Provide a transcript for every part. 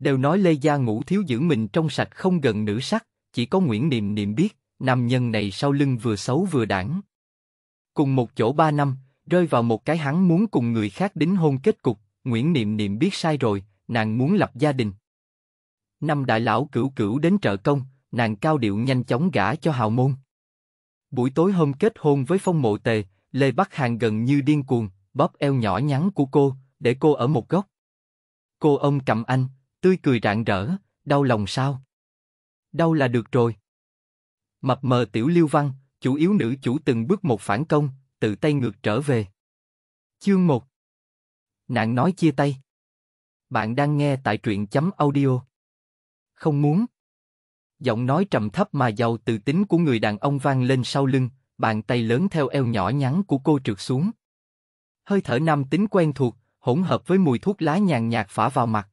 đều nói Lê Gia Ngũ thiếu giữ mình trong sạch không gần nữ sắc, chỉ có Nguyễn Niệm Niệm biết, nam nhân này sau lưng vừa xấu vừa đảng. Cùng một chỗ ba năm, rơi vào một cái hắn muốn cùng người khác đính hôn kết cục, Nguyễn Niệm Niệm biết sai rồi, nàng muốn lập gia đình. Năm đại lão cửu cửu đến trợ công, nàng cao điệu nhanh chóng gả cho hào môn. Buổi tối hôm kết hôn với phong mộ tề, Lê Bắc Hàng gần như điên cuồng, bóp eo nhỏ nhắn của cô, để cô ở một góc. Cô ông cầm anh, tươi cười rạng rỡ, đau lòng sao? Đau là được rồi. Mập mờ tiểu liêu văn, chủ yếu nữ chủ từng bước một phản công, tự tay ngược trở về. Chương 1 Nạn nói chia tay Bạn đang nghe tại truyện chấm audio Không muốn Giọng nói trầm thấp mà giàu tự tính của người đàn ông vang lên sau lưng, bàn tay lớn theo eo nhỏ nhắn của cô trượt xuống. Hơi thở nam tính quen thuộc, hỗn hợp với mùi thuốc lá nhàn nhạt phả vào mặt.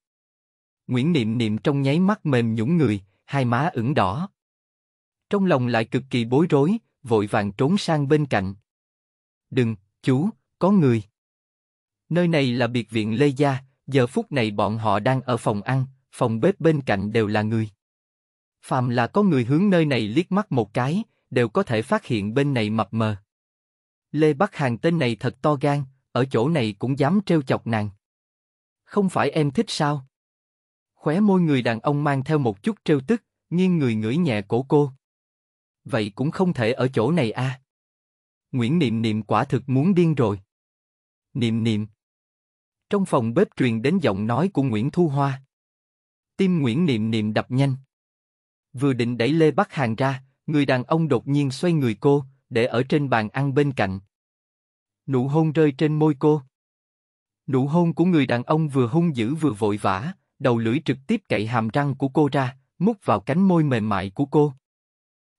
Nguyễn Niệm Niệm trong nháy mắt mềm nhũn người, hai má ửng đỏ. Trong lòng lại cực kỳ bối rối, vội vàng trốn sang bên cạnh. Đừng, chú, có người. Nơi này là biệt viện Lê Gia, giờ phút này bọn họ đang ở phòng ăn, phòng bếp bên cạnh đều là người. Phàm là có người hướng nơi này liếc mắt một cái, đều có thể phát hiện bên này mập mờ. Lê Bắc Hàng tên này thật to gan, ở chỗ này cũng dám trêu chọc nàng. Không phải em thích sao? Khóe môi người đàn ông mang theo một chút trêu tức, nghiêng người ngửi nhẹ cổ cô. Vậy cũng không thể ở chỗ này a. À. Nguyễn Niệm Niệm quả thực muốn điên rồi. Niệm Niệm. Trong phòng bếp truyền đến giọng nói của Nguyễn Thu Hoa. Tim Nguyễn Niệm Niệm đập nhanh. Vừa định đẩy Lê Bắc Hàng ra, người đàn ông đột nhiên xoay người cô, để ở trên bàn ăn bên cạnh. Nụ hôn rơi trên môi cô. Nụ hôn của người đàn ông vừa hung dữ vừa vội vã, đầu lưỡi trực tiếp cậy hàm răng của cô ra, mút vào cánh môi mềm mại của cô.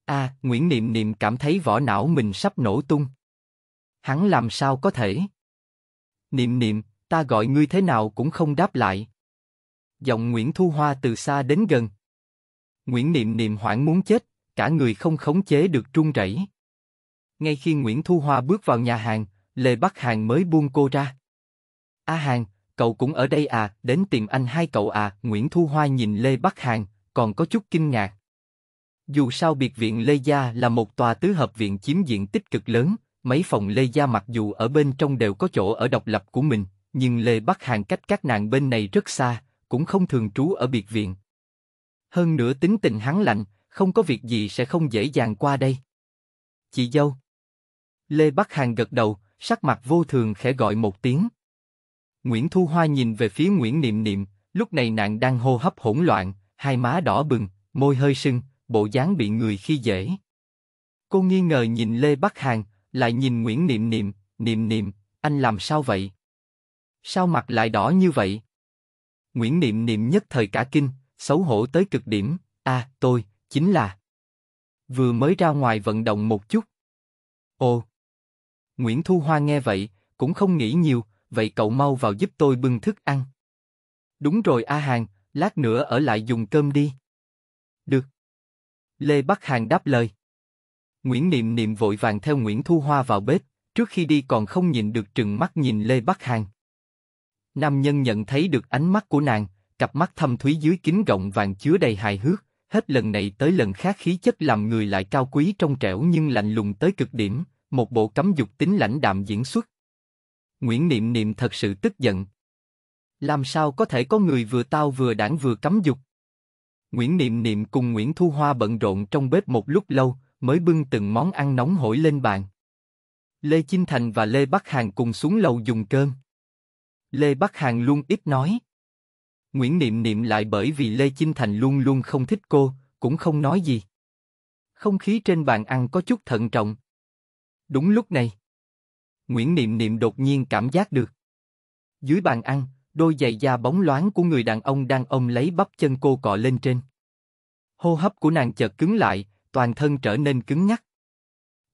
A, à, Nguyễn Niệm Niệm cảm thấy vỏ não mình sắp nổ tung. Hắn làm sao có thể? Niệm Niệm, ta gọi ngươi thế nào cũng không đáp lại. Giọng Nguyễn Thu Hoa từ xa đến gần. Nguyễn Niệm Niệm hoảng muốn chết, cả người không khống chế được run rẩy. Ngay khi Nguyễn Thu Hoa bước vào nhà hàng, Lê Bắc Hàng mới buông cô ra. A à Hàng, cậu cũng ở đây à, đến tìm anh hai cậu à, Nguyễn Thu Hoa nhìn Lê Bắc hàn, còn có chút kinh ngạc. Dù sao biệt viện Lê Gia là một tòa tứ hợp viện chiếm diện tích cực lớn, mấy phòng Lê Gia mặc dù ở bên trong đều có chỗ ở độc lập của mình, nhưng Lê Bắc hàn cách các nàng bên này rất xa, cũng không thường trú ở biệt viện. Hơn nữa tính tình hắn lạnh, không có việc gì sẽ không dễ dàng qua đây. Chị dâu. Lê Bắc hàn gật đầu, sắc mặt vô thường khẽ gọi một tiếng. Nguyễn Thu Hoa nhìn về phía Nguyễn Niệm Niệm, lúc này nàng đang hô hấp hỗn loạn, hai má đỏ bừng, môi hơi sưng, bộ dáng bị người khi dễ. Cô nghi ngờ nhìn Lê Bắc Hàng, lại nhìn Nguyễn Niệm Niệm, Niệm Niệm, anh làm sao vậy? Sao mặt lại đỏ như vậy? Nguyễn Niệm Niệm nhất thời cả kinh, xấu hổ tới cực điểm, a, à, tôi, chính là vừa mới ra ngoài vận động một chút. Ồ. Nguyễn Thu Hoa nghe vậy, cũng không nghĩ nhiều, vậy cậu mau vào giúp tôi bưng thức ăn. Đúng rồi A Hàng, lát nữa ở lại dùng cơm đi. Được. Lê Bắc Hàng đáp lời. Nguyễn Niệm Niệm vội vàng theo Nguyễn Thu Hoa vào bếp, trước khi đi còn không nhìn được trừng mắt nhìn Lê Bắc Hàng. Nam nhân nhận thấy được ánh mắt của nàng, cặp mắt thâm thúy dưới kính gọng vàng chứa đầy hài hước, hết lần này tới lần khác khí chất làm người lại cao quý trong trẻo nhưng lạnh lùng tới cực điểm, một bộ cấm dục tính lãnh đạm diễn xuất. Nguyễn Niệm Niệm thật sự tức giận. Làm sao có thể có người vừa tao vừa đảng vừa cấm dục? Nguyễn Niệm Niệm cùng Nguyễn Thu Hoa bận rộn trong bếp một lúc lâu, mới bưng từng món ăn nóng hổi lên bàn. Lê Chinh Thành và Lê Bắc Hàng cùng xuống lầu dùng cơm. Lê Bắc Hàng luôn ít nói. Nguyễn Niệm Niệm lại bởi vì Lê Chinh Thành luôn luôn không thích cô, cũng không nói gì. Không khí trên bàn ăn có chút thận trọng. Đúng lúc này, Nguyễn Niệm Niệm đột nhiên cảm giác được. Dưới bàn ăn, đôi giày da bóng loáng của người đàn ông đang ôm lấy bắp chân cô cọ lên trên. Hô hấp của nàng chợt cứng lại, toàn thân trở nên cứng nhắc.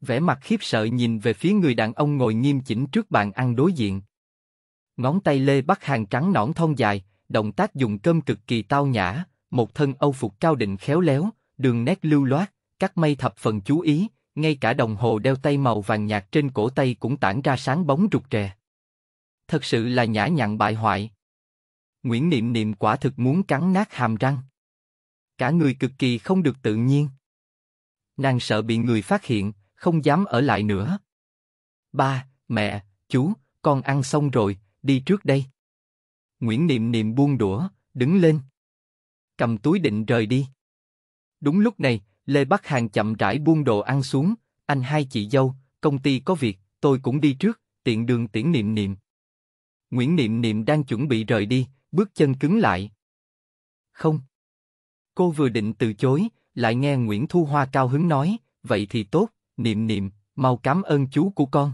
Vẻ mặt khiếp sợ nhìn về phía người đàn ông ngồi nghiêm chỉnh trước bàn ăn đối diện. Ngón tay Lê bắt Hàng trắng nõn thon dài, động tác dùng cơm cực kỳ tao nhã, một thân âu phục cao định khéo léo, đường nét lưu loát, cắt mây thập phần chú ý, ngay cả đồng hồ đeo tay màu vàng nhạt trên cổ tay cũng tản ra sáng bóng rụt rè. Thật sự là nhã nhặn bại hoại. Nguyễn Niệm Niệm quả thực muốn cắn nát hàm răng. Cả người cực kỳ không được tự nhiên. Nàng sợ bị người phát hiện, không dám ở lại nữa. Ba, mẹ, chú, con ăn xong rồi, đi trước đây. Nguyễn Niệm Niệm buông đũa, đứng lên. Cầm túi định rời đi. Đúng lúc này, Lê Bắc Hàng chậm rãi buông đồ ăn xuống, anh hai chị dâu, công ty có việc, tôi cũng đi trước, tiện đường tiễn niệm niệm. Nguyễn Niệm Niệm đang chuẩn bị rời đi, bước chân cứng lại. Không. Cô vừa định từ chối, lại nghe Nguyễn Thu Hoa cao hứng nói, vậy thì tốt, Niệm Niệm, mau cảm ơn chú của con.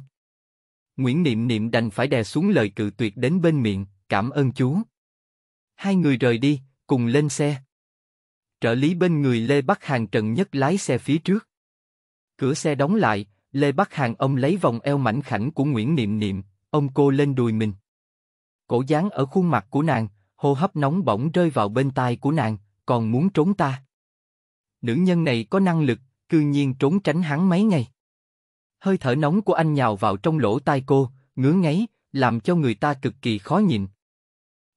Nguyễn Niệm Niệm đành phải đè xuống lời cự tuyệt đến bên miệng, cảm ơn chú. Hai người rời đi, cùng lên xe. Trợ lý bên người Lê Bắc Hàng Trần Nhất lái xe phía trước. Cửa xe đóng lại, Lê Bắc Hàng ông lấy vòng eo mảnh khảnh của Nguyễn Niệm Niệm, ông cô lên đùi mình. Cổ dán ở khuôn mặt của nàng, hô hấp nóng bỏng rơi vào bên tai của nàng, còn muốn trốn ta. Nữ nhân này có năng lực, cư nhiên trốn tránh hắn mấy ngày. Hơi thở nóng của anh nhào vào trong lỗ tai cô, ngứa ngáy, làm cho người ta cực kỳ khó nhìn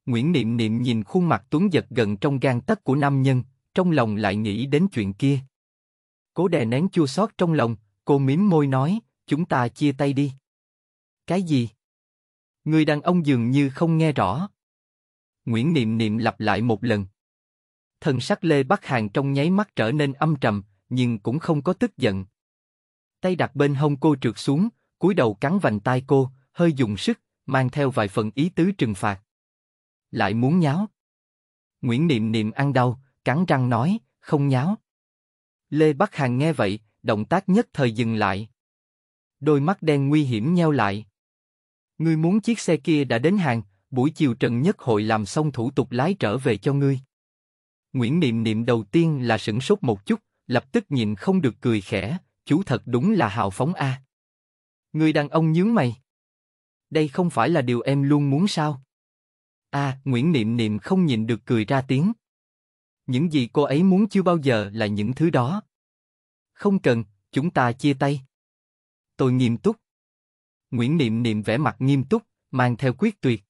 Nguyễn Niệm Niệm nhìn khuôn mặt tuấn giật gần trong gan tấc của nam nhân, trong lòng lại nghĩ đến chuyện kia. Cố đè nén chua xót trong lòng, cô mím môi nói, chúng ta chia tay đi. Cái gì? Người đàn ông dường như không nghe rõ. Nguyễn Niệm Niệm lặp lại một lần. Thần sắc Lê Bắc Hàng trong nháy mắt trở nên âm trầm, nhưng cũng không có tức giận. Tay đặt bên hông cô trượt xuống, cúi đầu cắn vành tai cô, hơi dùng sức, mang theo vài phần ý tứ trừng phạt. Lại muốn nháo. Nguyễn Niệm Niệm ăn đau, cắn răng nói, không nháo. Lê Bắc Hàn nghe vậy, động tác nhất thời dừng lại. Đôi mắt đen nguy hiểm nheo lại. Ngươi muốn chiếc xe kia đã đến hàng, buổi chiều Trần Nhất Hội làm xong thủ tục lái trở về cho ngươi. Nguyễn Niệm Niệm đầu tiên là sửng sốt một chút, lập tức nhìn không được cười khẽ, chú thật đúng là hào phóng a. Người đàn ông nhướng mày. Đây không phải là điều em luôn muốn sao? A, Nguyễn Niệm Niệm không nhìn được cười ra tiếng. Những gì cô ấy muốn chưa bao giờ là những thứ đó. Không cần, chúng ta chia tay. Tôi nghiêm túc. Nguyễn Niệm Niệm vẻ mặt nghiêm túc, mang theo quyết tuyệt.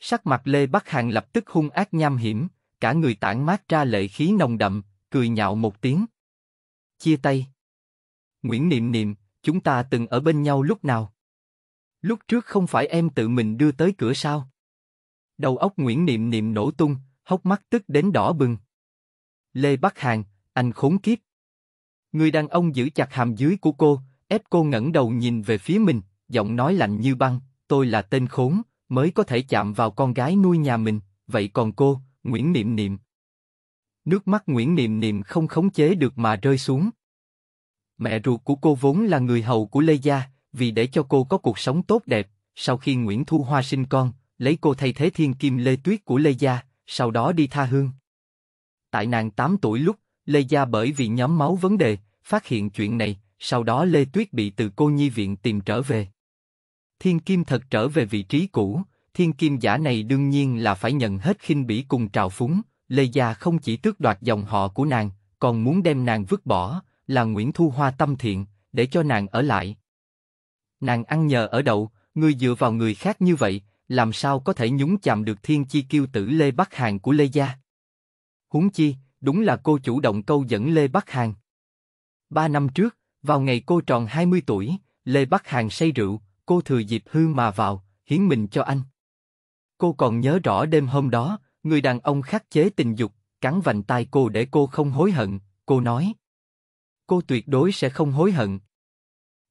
Sắc mặt Lê Bắc hàn lập tức hung ác nham hiểm, cả người tản mát ra lệ khí nồng đậm, cười nhạo một tiếng. Chia tay. Nguyễn Niệm Niệm, chúng ta từng ở bên nhau lúc nào? Lúc trước không phải em tự mình đưa tới cửa sao? Đầu óc Nguyễn Niệm Niệm nổ tung, hốc mắt tức đến đỏ bừng. Lê Bắc Hàn, anh khốn kiếp. Người đàn ông giữ chặt hàm dưới của cô, ép cô ngẩng đầu nhìn về phía mình, giọng nói lạnh như băng, tôi là tên khốn, mới có thể chạm vào con gái nuôi nhà mình, vậy còn cô, Nguyễn Niệm Niệm. Nước mắt Nguyễn Niệm Niệm không khống chế được mà rơi xuống. Mẹ ruột của cô vốn là người hầu của Lê Gia, vì để cho cô có cuộc sống tốt đẹp, sau khi Nguyễn Thu Hoa sinh con, lấy cô thay thế thiên kim Lê Tuyết của Lê Gia, sau đó đi tha hương. Tại nàng 8 tuổi lúc, Lê Gia bởi vì nhóm máu vấn đề, phát hiện chuyện này, sau đó Lê Tuyết bị từ cô nhi viện tìm trở về. Thiên Kim thật trở về vị trí cũ, Thiên Kim giả này đương nhiên là phải nhận hết khinh bỉ cùng trào phúng, Lê Gia không chỉ tước đoạt dòng họ của nàng, còn muốn đem nàng vứt bỏ, là Nguyễn Thu Hoa tâm thiện, để cho nàng ở lại. Nàng ăn nhờ ở đậu, người dựa vào người khác như vậy, làm sao có thể nhúng chạm được thiên chi kiêu tử Lê Bắc Hàn của Lê Gia. Huống chi, đúng là cô chủ động câu dẫn Lê Bắc Hàn. Ba năm trước, vào ngày cô tròn 20 tuổi, Lê Bắc Hàn say rượu, cô thừa dịp hư mà vào, hiến mình cho anh. Cô còn nhớ rõ đêm hôm đó, người đàn ông khắc chế tình dục, cắn vành tai cô để cô không hối hận, cô nói. Cô tuyệt đối sẽ không hối hận.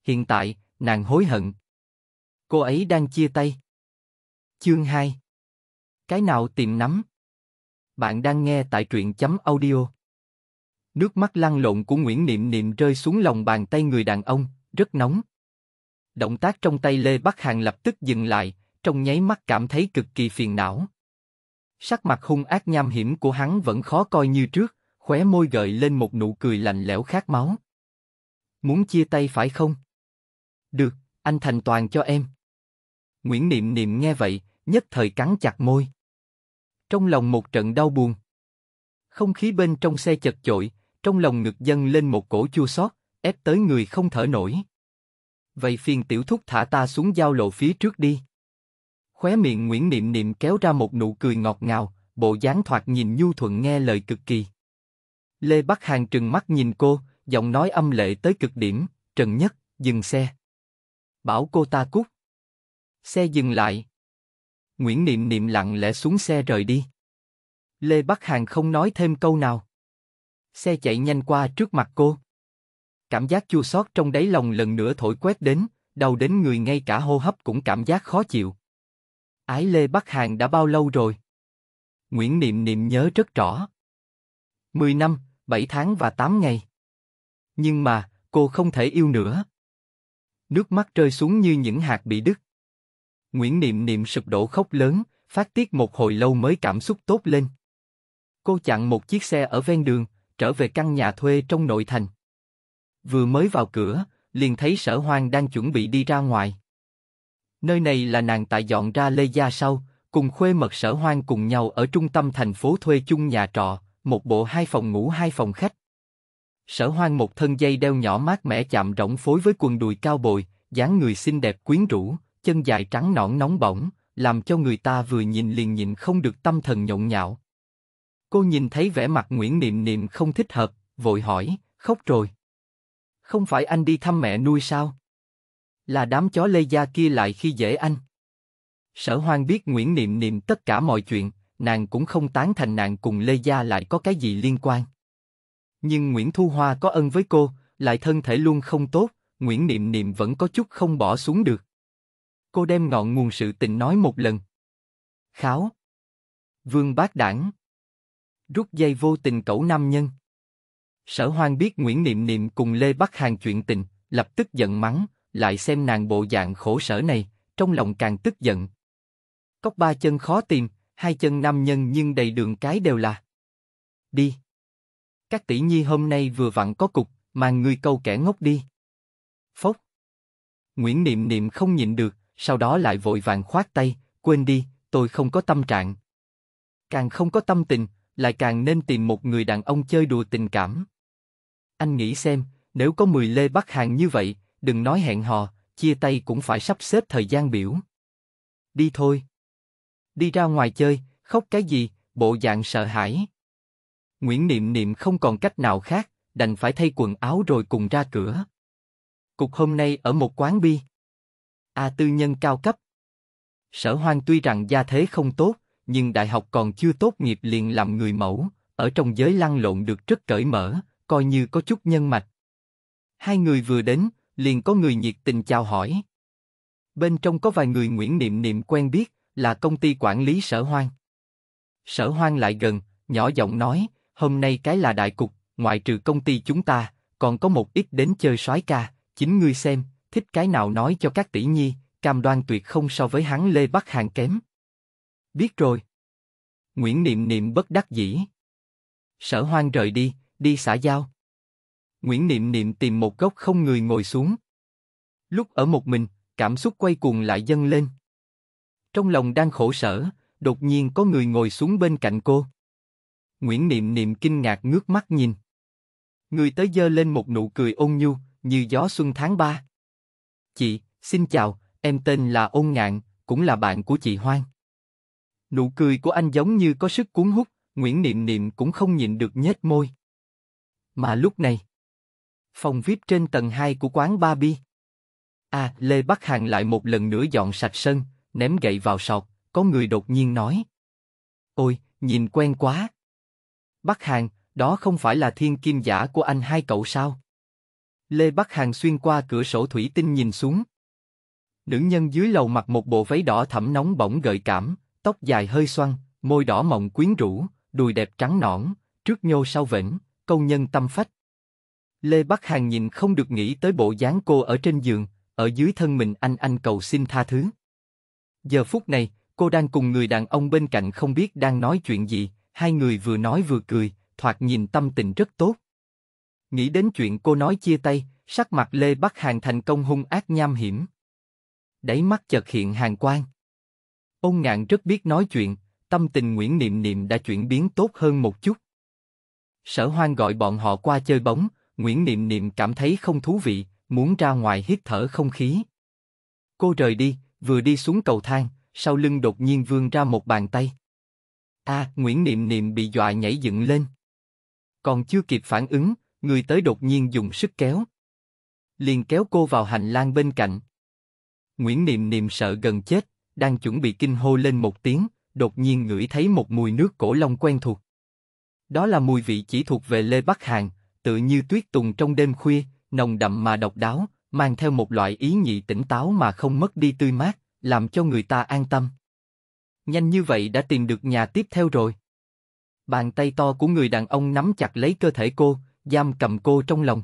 Hiện tại, nàng hối hận. Cô ấy đang chia tay. Chương 2 Cái nào tìm nắm? Bạn đang nghe tại truyện chấm audio. Nước mắt lăn lộn của Nguyễn Niệm Niệm rơi xuống lòng bàn tay người đàn ông, rất nóng. Động tác trong tay Lê Bắc Hàng lập tức dừng lại, trong nháy mắt cảm thấy cực kỳ phiền não. Sắc mặt hung ác nham hiểm của hắn vẫn khó coi như trước, khóe môi gợi lên một nụ cười lạnh lẽo khát máu. Muốn chia tay phải không? Được, anh thành toàn cho em. Nguyễn Niệm Niệm nghe vậy, nhất thời cắn chặt môi. Trong lòng một trận đau buồn. Không khí bên trong xe chật chội, trong lòng ngực dâng lên một cổ chua xót, ép tới người không thở nổi. Vậy phiền tiểu thúc thả ta xuống giao lộ phía trước đi. Khóe miệng Nguyễn Niệm Niệm kéo ra một nụ cười ngọt ngào, bộ dáng thoạt nhìn nhu thuận nghe lời cực kỳ. Lê Bắc Hàng trừng mắt nhìn cô, giọng nói âm lệ tới cực điểm, Trần Nhất, dừng xe. Bảo cô ta cút. Xe dừng lại, Nguyễn Niệm Niệm lặng lẽ xuống xe rời đi. Lê Bắc Hàng không nói thêm câu nào. Xe chạy nhanh qua trước mặt cô. Cảm giác chua xót trong đáy lòng lần nữa thổi quét đến, đau đến người ngay cả hô hấp cũng cảm giác khó chịu. Ái Lê Bắc Hàng đã bao lâu rồi? Nguyễn Niệm Niệm nhớ rất rõ. Mười năm, bảy tháng và tám ngày. Nhưng mà, cô không thể yêu nữa. Nước mắt rơi xuống như những hạt bị đứt. Nguyễn Niệm Niệm sụp đổ khóc lớn, phát tiết một hồi lâu mới cảm xúc tốt lên. Cô chặn một chiếc xe ở ven đường, trở về căn nhà thuê trong nội thành. Vừa mới vào cửa, liền thấy sở hoang đang chuẩn bị đi ra ngoài. Nơi này là nàng tại dọn ra lê gia sau, cùng khuê mật sở hoang cùng nhau ở trung tâm thành phố thuê chung nhà trọ, một bộ hai phòng ngủ hai phòng khách. Sở hoang một thân dây đeo nhỏ mát mẻ chạm rỗng phối với quần đùi cao bồi, dáng người xinh đẹp quyến rũ, chân dài trắng nõn nóng bỏng, làm cho người ta vừa nhìn liền nhìn không được tâm thần nhộn nhạo. Cô nhìn thấy vẻ mặt Nguyễn Niệm Niệm không thích hợp, vội hỏi, khóc rồi. Không phải anh đi thăm mẹ nuôi sao? Là đám chó lê gia kia lại khi dễ anh. Sở Hoang biết Nguyễn Niệm Niệm tất cả mọi chuyện, nàng cũng không tán thành nàng cùng Lê Gia lại có cái gì liên quan. Nhưng Nguyễn Thu Hoa có ân với cô, lại thân thể luôn không tốt, Nguyễn Niệm Niệm vẫn có chút không bỏ xuống được cô đem ngọn nguồn sự tình nói một lần. Kháo. Vương bác đảng. Rút dây vô tình cẩu nam nhân. Sở hoang biết Nguyễn Niệm Niệm cùng Lê Bắc Hàng chuyện tình, lập tức giận mắng, lại xem nàng bộ dạng khổ sở này, trong lòng càng tức giận. Cóc ba chân khó tìm, hai chân nam nhân nhưng đầy đường cái đều là. Đi. Các tỷ nhi hôm nay vừa vặn có cục, mà người câu kẻ ngốc đi. Phốc. Nguyễn Niệm Niệm không nhịn được, sau đó lại vội vàng khoát tay, quên đi, tôi không có tâm trạng. Càng không có tâm tình, lại càng nên tìm một người đàn ông chơi đùa tình cảm. Anh nghĩ xem, nếu có 10 lê bắt hàng như vậy, đừng nói hẹn hò, chia tay cũng phải sắp xếp thời gian biểu. Đi thôi. Đi ra ngoài chơi, khóc cái gì, bộ dạng sợ hãi. Nguyễn Niệm Niệm không còn cách nào khác, đành phải thay quần áo rồi cùng ra cửa. Cục hôm nay ở một quán bia. A tư nhân cao cấp. Sở hoang tuy rằng gia thế không tốt, nhưng đại học còn chưa tốt nghiệp liền làm người mẫu, ở trong giới lăn lộn được rất cởi mở, coi như có chút nhân mạch. Hai người vừa đến, liền có người nhiệt tình chào hỏi. Bên trong có vài người Nguyễn Niệm Niệm quen biết, là công ty quản lý sở hoang. Sở hoang lại gần, nhỏ giọng nói, hôm nay cái là đại cục, ngoại trừ công ty chúng ta, còn có một ít đến chơi soái ca, chính ngươi xem, thích cái nào nói cho các tỷ nhi, cam đoan tuyệt không so với hắn Lê Bắc Hàng kém. Biết rồi. Nguyễn Niệm Niệm bất đắc dĩ. Sở hoang rời đi, đi xã giao. Nguyễn Niệm Niệm tìm một góc không người ngồi xuống. Lúc ở một mình, cảm xúc quay cuồng lại dâng lên. Trong lòng đang khổ sở, đột nhiên có người ngồi xuống bên cạnh cô. Nguyễn Niệm Niệm kinh ngạc ngước mắt nhìn. Người tới dơ lên một nụ cười ôn nhu, như gió xuân tháng ba. Chị, xin chào, em tên là Ôn Ngạn, cũng là bạn của chị Hoan. Nụ cười của anh giống như có sức cuốn hút, Nguyễn Niệm Niệm cũng không nhịn được nhếch môi. Mà lúc này, phòng VIP trên tầng hai của quán Ba Bi. À, Lê Bắc Hằng lại một lần nữa dọn sạch sân, ném gậy vào sọt, có người đột nhiên nói. Ôi, nhìn quen quá. Bắc Hằng, đó không phải là thiên kim giả của anh hai cậu sao? Lê Bắc Hàng xuyên qua cửa sổ thủy tinh nhìn xuống. Nữ nhân dưới lầu mặc một bộ váy đỏ thẫm nóng bỏng gợi cảm, tóc dài hơi xoăn, môi đỏ mọng quyến rũ, đùi đẹp trắng nõn, trước nhô sau vểnh, công nhân tâm phách. Lê Bắc Hàng nhìn không được nghĩ tới bộ dáng cô ở trên giường, ở dưới thân mình anh anh cầu xin tha thứ. Giờ phút này, cô đang cùng người đàn ông bên cạnh không biết đang nói chuyện gì, hai người vừa nói vừa cười, thoạt nhìn tâm tình rất tốt. Nghĩ đến chuyện cô nói chia tay, sắc mặt Lê Bắc Hàng thành công hung ác nham hiểm. Đáy mắt chợt hiện hàng quang. ôn ngạn rất biết nói chuyện, tâm tình Nguyễn Niệm Niệm đã chuyển biến tốt hơn một chút. Sở hoang gọi bọn họ qua chơi bóng, Nguyễn Niệm Niệm cảm thấy không thú vị, muốn ra ngoài hít thở không khí. Cô rời đi, vừa đi xuống cầu thang, sau lưng đột nhiên vươn ra một bàn tay. A, à, Nguyễn Niệm Niệm bị dọa nhảy dựng lên. Còn chưa kịp phản ứng, Người tới đột nhiên dùng sức kéo. Liền kéo cô vào hành lang bên cạnh. Nguyễn Niệm Niệm sợ gần chết, đang chuẩn bị kinh hô lên một tiếng, đột nhiên ngửi thấy một mùi nước cổ long quen thuộc. Đó là mùi vị chỉ thuộc về Lê Bắc Hàn, tự như tuyết tùng trong đêm khuya, nồng đậm mà độc đáo, mang theo một loại ý nhị tỉnh táo mà không mất đi tươi mát, làm cho người ta an tâm. Nhanh như vậy đã tìm được nhà tiếp theo rồi. Bàn tay to của người đàn ông nắm chặt lấy cơ thể cô, giam cầm cô trong lòng.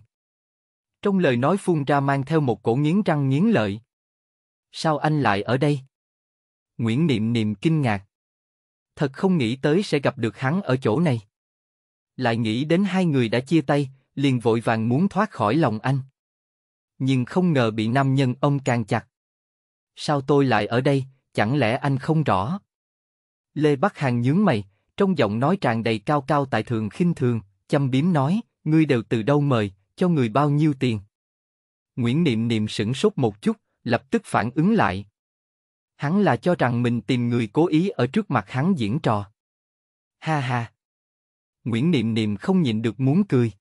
Trong lời nói phun ra mang theo một cổ nghiến răng nghiến lợi. Sao anh lại ở đây? Nguyễn Niệm Niệm kinh ngạc. Thật không nghĩ tới sẽ gặp được hắn ở chỗ này. Lại nghĩ đến hai người đã chia tay, liền vội vàng muốn thoát khỏi lòng anh. Nhưng không ngờ bị nam nhân ông càng chặt. Sao tôi lại ở đây, chẳng lẽ anh không rõ? Lê Bắc Hàng nhướng mày, trong giọng nói tràn đầy cao cao tại thường khinh thường, châm biếm nói, ngươi đều từ đâu mời, cho người bao nhiêu tiền? Nguyễn Niệm Niệm sững sốt một chút, lập tức phản ứng lại. Hắn là cho rằng mình tìm người cố ý ở trước mặt hắn diễn trò. Ha ha. Nguyễn Niệm Niệm không nhịn được muốn cười.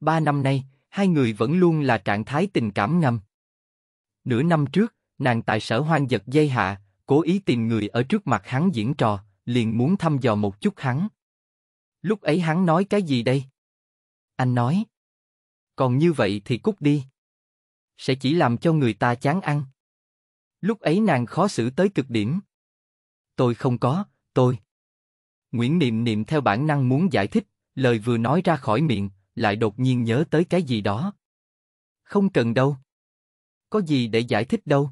Ba năm nay, hai người vẫn luôn là trạng thái tình cảm ngầm. Nửa năm trước, nàng tại sở hoang giật dây hạ, cố ý tìm người ở trước mặt hắn diễn trò, liền muốn thăm dò một chút hắn. Lúc ấy hắn nói cái gì đây? Anh nói. Còn như vậy thì cút đi. Sẽ chỉ làm cho người ta chán ăn. Lúc ấy nàng khó xử tới cực điểm. Tôi không có, tôi. Nguyễn Niệm Niệm theo bản năng muốn giải thích, lời vừa nói ra khỏi miệng, lại đột nhiên nhớ tới cái gì đó. Không cần đâu. Có gì để giải thích đâu.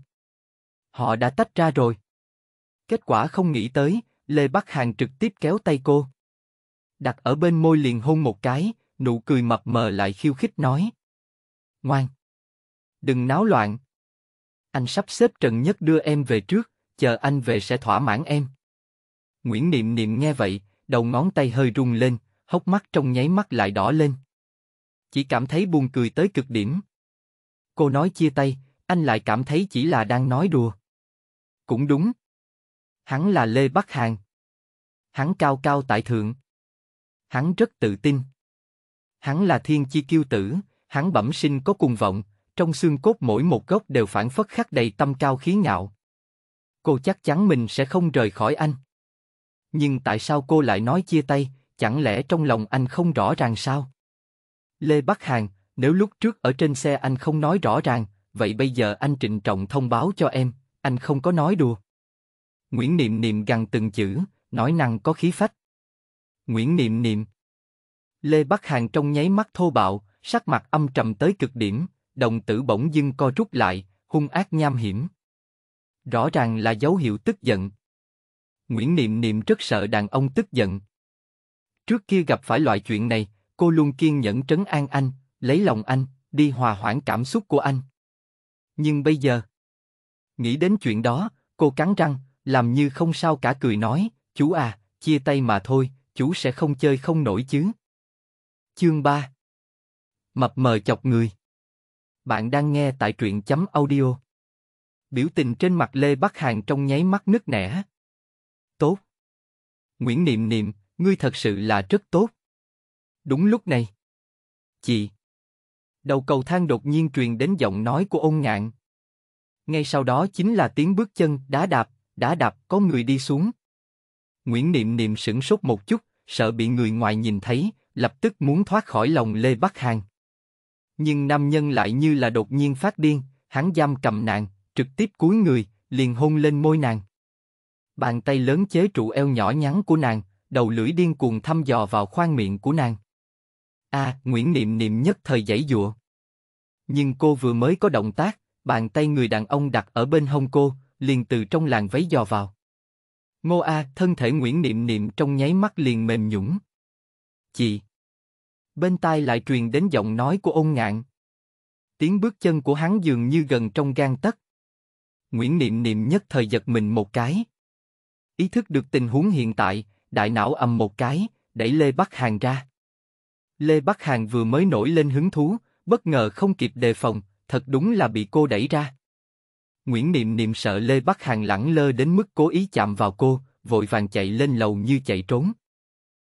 Họ đã tách ra rồi. Kết quả không nghĩ tới, Lê Bắc Hàng trực tiếp kéo tay cô. Đặt ở bên môi liền hôn một cái, nụ cười mập mờ lại khiêu khích nói. Ngoan! Đừng náo loạn! Anh sắp xếp Trần Nhất đưa em về trước, chờ anh về sẽ thỏa mãn em. Nguyễn Niệm Niệm nghe vậy, đầu ngón tay hơi rung lên, hốc mắt trong nháy mắt lại đỏ lên. Chỉ cảm thấy buồn cười tới cực điểm. Cô nói chia tay, anh lại cảm thấy chỉ là đang nói đùa. Cũng đúng. Hắn là Lê Bắc Hàng. Hắn cao cao tại thượng. Hắn rất tự tin. Hắn là thiên chi kiêu tử, hắn bẩm sinh có cùng vọng, trong xương cốt mỗi một gốc đều phản phất khắc đầy tâm cao khí ngạo. Cô chắc chắn mình sẽ không rời khỏi anh. Nhưng tại sao cô lại nói chia tay, chẳng lẽ trong lòng anh không rõ ràng sao? Lê Bắc Hàn, nếu lúc trước ở trên xe anh không nói rõ ràng, vậy bây giờ anh trịnh trọng thông báo cho em, anh không có nói đùa. Nguyễn Niệm Niệm gằn từng chữ, nói năng có khí phách. Nguyễn Niệm Niệm Lê Bắc Hàng trong nháy mắt thô bạo, sắc mặt âm trầm tới cực điểm, đồng tử bỗng dưng co rút lại, hung ác nham hiểm. Rõ ràng là dấu hiệu tức giận. Nguyễn Niệm Niệm rất sợ đàn ông tức giận. Trước kia gặp phải loại chuyện này, cô luôn kiên nhẫn trấn an anh, lấy lòng anh, đi hòa hoãn cảm xúc của anh. Nhưng bây giờ, nghĩ đến chuyện đó, cô cắn răng, làm như không sao cả cười nói, chú à, chia tay mà thôi, chú sẽ không chơi không nổi chứ. Chương 3 Mập mờ chọc người Bạn đang nghe tại truyện chấm audio Biểu tình trên mặt Lê Bắc Hàng trong nháy mắt nứt nẻ Tốt Nguyễn Niệm Niệm, ngươi thật sự là rất tốt Đúng lúc này Chị Đầu cầu thang đột nhiên truyền đến giọng nói của ôn ngạn Ngay sau đó chính là tiếng bước chân, đá đạp, đá đạp, có người đi xuống Nguyễn Niệm Niệm sững sốt một chút, sợ bị người ngoài nhìn thấy, lập tức muốn thoát khỏi lòng Lê Bắc Hàng. Nhưng nam nhân lại như là đột nhiên phát điên, hắn giam cầm nàng, trực tiếp cúi người, liền hôn lên môi nàng. Bàn tay lớn chế trụ eo nhỏ nhắn của nàng, đầu lưỡi điên cuồng thăm dò vào khoang miệng của nàng. A, Nguyễn Niệm Niệm nhất thời giãy dụa. Nhưng cô vừa mới có động tác, bàn tay người đàn ông đặt ở bên hông cô, liền từ trong làn váy dò vào. Ngô A, thân thể Nguyễn Niệm Niệm trong nháy mắt liền mềm nhũn. Chị, bên tai lại truyền đến giọng nói của ôn ngạn. Tiếng bước chân của hắn dường như gần trong gan tấc. Nguyễn Niệm Niệm nhất thời giật mình một cái. Ý thức được tình huống hiện tại, đại não ầm một cái, đẩy Lê Bắc Hàng ra. Lê Bắc Hàng vừa mới nổi lên hứng thú, bất ngờ không kịp đề phòng, thật đúng là bị cô đẩy ra. Nguyễn Niệm Niệm sợ Lê Bắc Hàng lẳng lơ đến mức cố ý chạm vào cô, vội vàng chạy lên lầu như chạy trốn.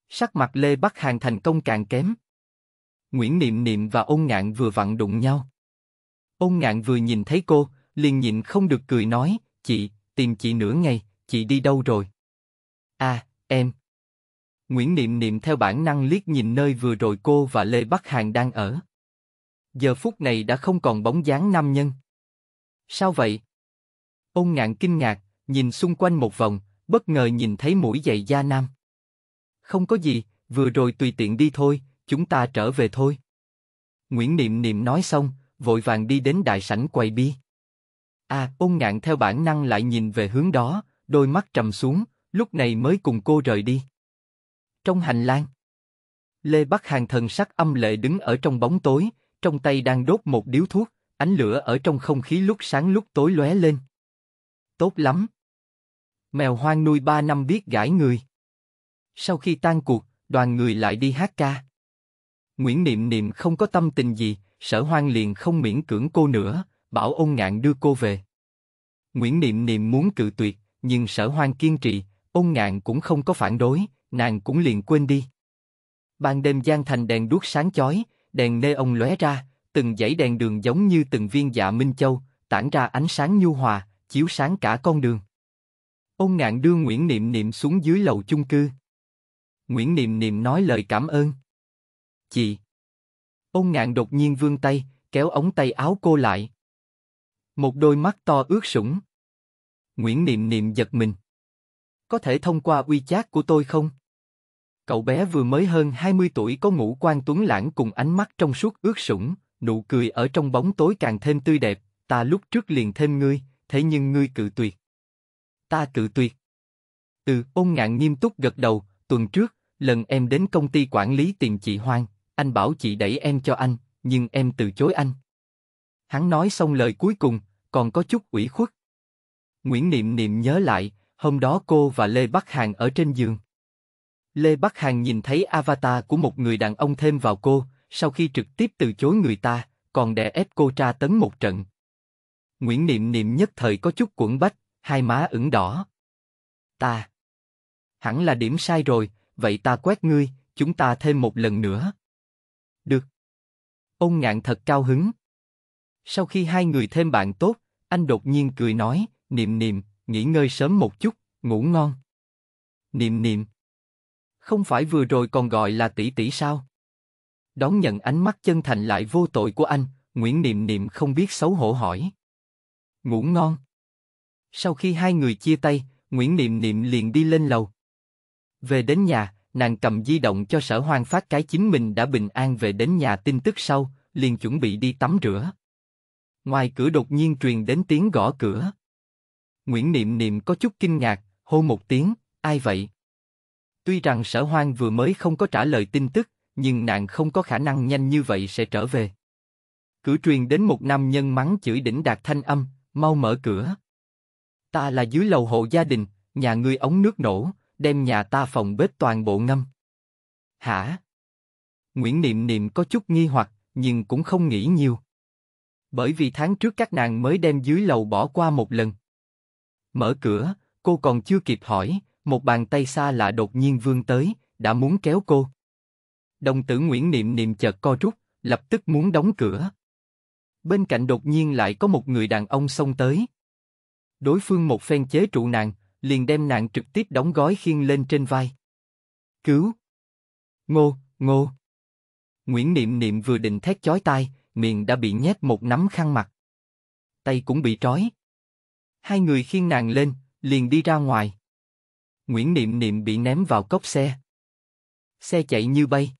Sắc mặt Lê Bắc Hàng thành công càng kém. Nguyễn Niệm Niệm và Ôn Ngạn vừa vặn đụng nhau. Ôn Ngạn vừa nhìn thấy cô, liền nhịn không được cười nói, chị, tìm chị nửa ngày, chị đi đâu rồi? "A, à, em. Nguyễn Niệm Niệm theo bản năng liếc nhìn nơi vừa rồi cô và Lê Bắc Hàn đang ở. Giờ phút này đã không còn bóng dáng nam nhân. Sao vậy? Ôn ngạn kinh ngạc, nhìn xung quanh một vòng, bất ngờ nhìn thấy mũi giày da nam. Không có gì, vừa rồi tùy tiện đi thôi, chúng ta trở về thôi. Nguyễn Niệm Niệm nói xong, vội vàng đi đến đại sảnh quầy bia. À, ôn ngạn theo bản năng lại nhìn về hướng đó, đôi mắt trầm xuống, lúc này mới cùng cô rời đi. Trong hành lang, Lê Bắc Hàng thần sắc âm lệ đứng ở trong bóng tối, trong tay đang đốt một điếu thuốc, ánh lửa ở trong không khí lúc sáng lúc tối lóe lên. Tốt lắm. Mèo hoang nuôi ba năm biết gãi người. Sau khi tan cuộc, đoàn người lại đi hát ca. Nguyễn Niệm Niệm không có tâm tình gì, Sở Hoang liền không miễn cưỡng cô nữa, bảo Ôn Ngạn đưa cô về. Nguyễn Niệm Niệm muốn cự tuyệt, nhưng Sở Hoang kiên trì, Ôn Ngạn cũng không có phản đối, nàng cũng liền quên đi. Ban đêm Giang Thành đèn đuốc sáng chói, đèn nê ông lóe ra, từng dãy đèn đường giống như từng viên dạ minh châu, tản ra ánh sáng nhu hòa, chiếu sáng cả con đường. Ôn Ngạn đưa Nguyễn Niệm Niệm xuống dưới lầu chung cư. Nguyễn Niệm Niệm nói lời cảm ơn chị. ông ngạn đột nhiên vươn tay, kéo ống tay áo cô lại. Một đôi mắt to ướt sũng. Nguyễn Niệm Niệm giật mình. Có thể thông qua uy chát của tôi không? Cậu bé vừa mới hơn 20 tuổi có ngũ quan tuấn lãng cùng ánh mắt trong suốt ướt sũng, nụ cười ở trong bóng tối càng thêm tươi đẹp, ta lúc trước liền thêm ngươi, thế nhưng ngươi cự tuyệt. Ta cự tuyệt. Từ ôn ngạn nghiêm túc gật đầu, tuần trước, lần em đến công ty quản lý tiền chị Hoang, anh bảo chị đẩy em cho anh, nhưng em từ chối anh. Hắn nói xong lời cuối cùng, còn có chút ủy khuất. Nguyễn Niệm Niệm nhớ lại, hôm đó cô và Lê Bắc Hàn ở trên giường. Lê Bắc Hàn nhìn thấy avatar của một người đàn ông thêm vào cô, sau khi trực tiếp từ chối người ta, còn đè ép cô tra tấn một trận. Nguyễn Niệm Niệm nhất thời có chút cuộn bách, hai má ửng đỏ. Ta. Hẳn là điểm sai rồi, vậy ta quét ngươi, chúng ta thêm một lần nữa. Được. Ông ngạn thật cao hứng. Sau khi hai người thêm bạn tốt, anh đột nhiên cười nói, niệm niệm, nghỉ ngơi sớm một chút, ngủ ngon. Niệm niệm. Không phải vừa rồi còn gọi là tỷ tỷ sao? Đón nhận ánh mắt chân thành lại vô tội của anh, Nguyễn Niệm Niệm không biết xấu hổ hỏi. Ngủ ngon. Sau khi hai người chia tay, Nguyễn Niệm Niệm liền đi lên lầu. Về đến nhà, nàng cầm di động cho sở hoang phát cái chính mình đã bình an về đến nhà tin tức sau, liền chuẩn bị đi tắm rửa. Ngoài cửa đột nhiên truyền đến tiếng gõ cửa. Nguyễn Niệm Niệm có chút kinh ngạc, hô một tiếng, ai vậy? Tuy rằng sở hoang vừa mới không có trả lời tin tức, nhưng nàng không có khả năng nhanh như vậy sẽ trở về. Cửa truyền đến một nam nhân mắng chửi đỉnh đạt thanh âm, mau mở cửa. Ta là dưới lầu hộ gia đình, nhà ngươi ống nước nổ, đem nhà ta phòng bếp toàn bộ ngâm. Hả? Nguyễn Niệm Niệm có chút nghi hoặc, nhưng cũng không nghĩ nhiều. Bởi vì tháng trước các nàng mới đem dưới lầu bỏ qua một lần. Mở cửa, cô còn chưa kịp hỏi, một bàn tay xa lạ đột nhiên vươn tới, đã muốn kéo cô. Đồng tử Nguyễn Niệm Niệm chợt co rút, lập tức muốn đóng cửa. Bên cạnh đột nhiên lại có một người đàn ông xông tới. Đối phương một phen chế trụ nàng, liền đem nạn trực tiếp đóng gói khiêng lên trên vai. Cứu! Ngô, ngô! Nguyễn Niệm Niệm vừa định thét chói tai, miệng đã bị nhét một nắm khăn mặt. Tay cũng bị trói. Hai người khiêng nàng lên, liền đi ra ngoài. Nguyễn Niệm Niệm bị ném vào cốc xe. Xe chạy như bay.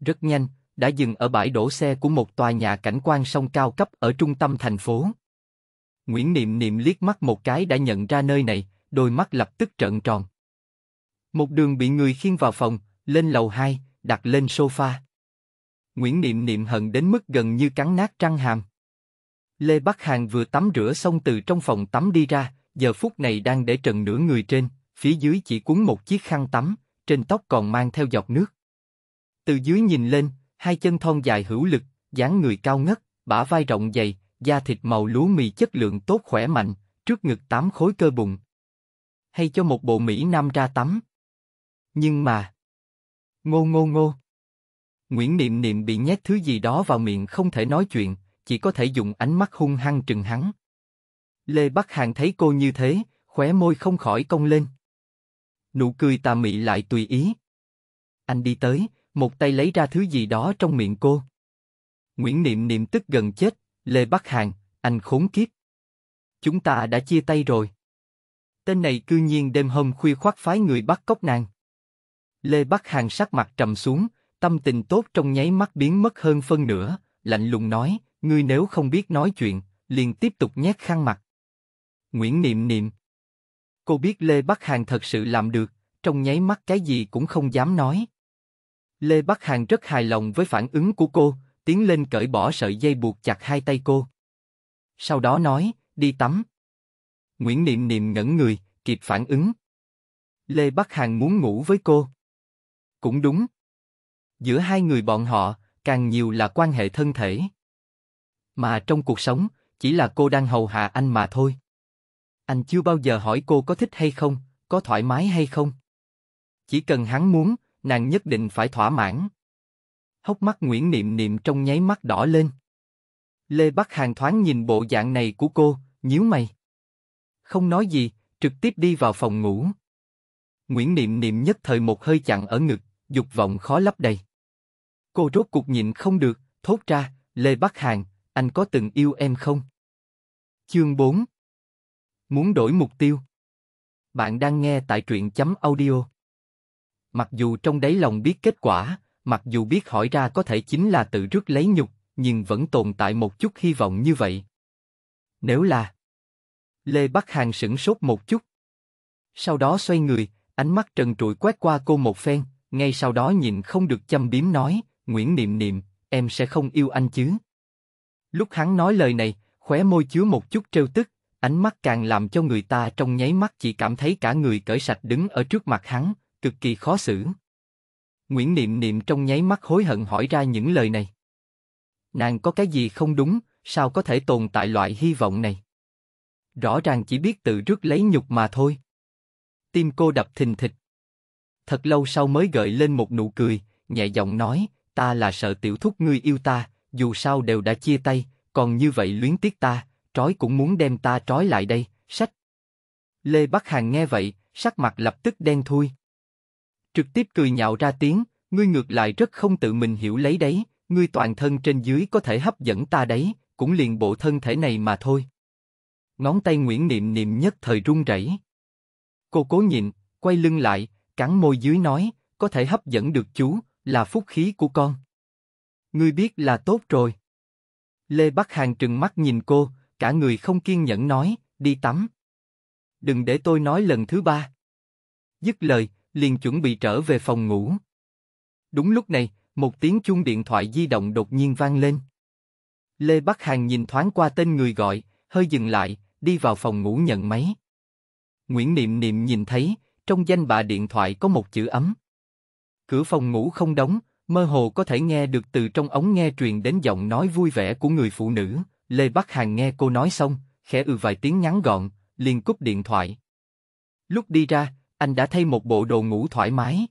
Rất nhanh, đã dừng ở bãi đổ xe của một tòa nhà cảnh quan sông cao cấp ở trung tâm thành phố. Nguyễn Niệm Niệm liếc mắt một cái đã nhận ra nơi này, đôi mắt lập tức trợn tròn. Một đường bị người khiêng vào phòng, lên lầu 2, đặt lên sofa. Nguyễn Niệm Niệm hận đến mức gần như cắn nát răng hàm. Lê Bắc hàn vừa tắm rửa xong từ trong phòng tắm đi ra, giờ phút này đang để trần nửa người trên, phía dưới chỉ cuốn một chiếc khăn tắm, trên tóc còn mang theo giọt nước. Từ dưới nhìn lên, hai chân thon dài hữu lực, dáng người cao ngất, bả vai rộng dày, da thịt màu lúa mì chất lượng tốt khỏe mạnh, trước ngực tám khối cơ bụng, hay cho một bộ Mỹ Nam ra tắm. Nhưng mà... Ngô ngô ngô. Nguyễn Niệm Niệm bị nhét thứ gì đó vào miệng không thể nói chuyện, chỉ có thể dùng ánh mắt hung hăng trừng hắn. Lê Bắc Hàng thấy cô như thế, khóe môi không khỏi cong lên. Nụ cười tà mị lại tùy ý. Anh đi tới, một tay lấy ra thứ gì đó trong miệng cô. Nguyễn Niệm Niệm tức gần chết, Lê Bắc Hàng, anh khốn kiếp. Chúng ta đã chia tay rồi. Tên này cư nhiên đêm hôm khuya khoác phái người bắt cóc nàng. Lê Bắc Hàng sắc mặt trầm xuống, tâm tình tốt trong nháy mắt biến mất hơn phân nửa, lạnh lùng nói, ngươi nếu không biết nói chuyện, liền tiếp tục nhét khăn mặt. Nguyễn Niệm Niệm Cô biết Lê Bắc Hàng thật sự làm được, trong nháy mắt cái gì cũng không dám nói. Lê Bắc Hàng rất hài lòng với phản ứng của cô, tiến lên cởi bỏ sợi dây buộc chặt hai tay cô. Sau đó nói, đi tắm. Nguyễn Niệm Niệm ngẩn người, kịp phản ứng. Lê Bắc Hàn muốn ngủ với cô. Cũng đúng. Giữa hai người bọn họ, càng nhiều là quan hệ thân thể. Mà trong cuộc sống, chỉ là cô đang hầu hạ anh mà thôi. Anh chưa bao giờ hỏi cô có thích hay không, có thoải mái hay không. Chỉ cần hắn muốn, nàng nhất định phải thỏa mãn. Hốc mắt Nguyễn Niệm Niệm trong nháy mắt đỏ lên. Lê Bắc Hàn thoáng nhìn bộ dạng này của cô, nhíu mày không nói gì, trực tiếp đi vào phòng ngủ. Nguyễn Niệm Niệm nhất thời một hơi chặn ở ngực, dục vọng khó lấp đầy. Cô rốt cuộc nhịn không được, thốt ra, Lê Bắc Hàn, anh có từng yêu em không? Chương 4 Muốn đổi mục tiêu Bạn đang nghe tại truyện chấm audio Mặc dù trong đáy lòng biết kết quả, mặc dù biết hỏi ra có thể chính là tự rước lấy nhục, nhưng vẫn tồn tại một chút hy vọng như vậy. Nếu là Lê Bắc Hàng sững sốt một chút. Sau đó xoay người, ánh mắt trần trụi quét qua cô một phen, ngay sau đó nhìn không được châm biếm nói, Nguyễn Niệm Niệm, em sẽ không yêu anh chứ. Lúc hắn nói lời này, khóe môi chứa một chút trêu tức, ánh mắt càng làm cho người ta trong nháy mắt chỉ cảm thấy cả người cởi sạch đứng ở trước mặt hắn, cực kỳ khó xử. Nguyễn Niệm Niệm trong nháy mắt hối hận hỏi ra những lời này. Nàng có cái gì không đúng, sao có thể tồn tại loại hy vọng này? Rõ ràng chỉ biết tự rước lấy nhục mà thôi. Tim cô đập thình thịch. Thật lâu sau mới gợi lên một nụ cười, nhẹ giọng nói, ta là sợ tiểu thúc ngươi yêu ta, dù sao đều đã chia tay, còn như vậy luyến tiếc ta, trói cũng muốn đem ta trói lại đây, sách. Lê Bắc Hàng nghe vậy, sắc mặt lập tức đen thui. Trực tiếp cười nhạo ra tiếng, ngươi ngược lại rất không tự mình hiểu lấy đấy, ngươi toàn thân trên dưới có thể hấp dẫn ta đấy, cũng liền bộ thân thể này mà thôi. Ngón tay Nguyễn Niệm Niệm nhất thời run rẩy. Cô cố nhịn, quay lưng lại, cắn môi dưới nói, có thể hấp dẫn được chú, là phúc khí của con. Ngươi biết là tốt rồi. Lê Bắc Hàng trừng mắt nhìn cô, cả người không kiên nhẫn nói, đi tắm. Đừng để tôi nói lần thứ ba. Dứt lời, liền chuẩn bị trở về phòng ngủ. Đúng lúc này, một tiếng chuông điện thoại di động đột nhiên vang lên. Lê Bắc Hàng nhìn thoáng qua tên người gọi, hơi dừng lại, đi vào phòng ngủ nhận máy. Nguyễn Niệm Niệm nhìn thấy, trong danh bạ điện thoại có một chữ ấm. Cửa phòng ngủ không đóng, mơ hồ có thể nghe được từ trong ống nghe truyền đến giọng nói vui vẻ của người phụ nữ. Lê Bắc Hàn nghe cô nói xong, khẽ ừ vài tiếng ngắn gọn, liền cúp điện thoại. Lúc đi ra, anh đã thay một bộ đồ ngủ thoải mái.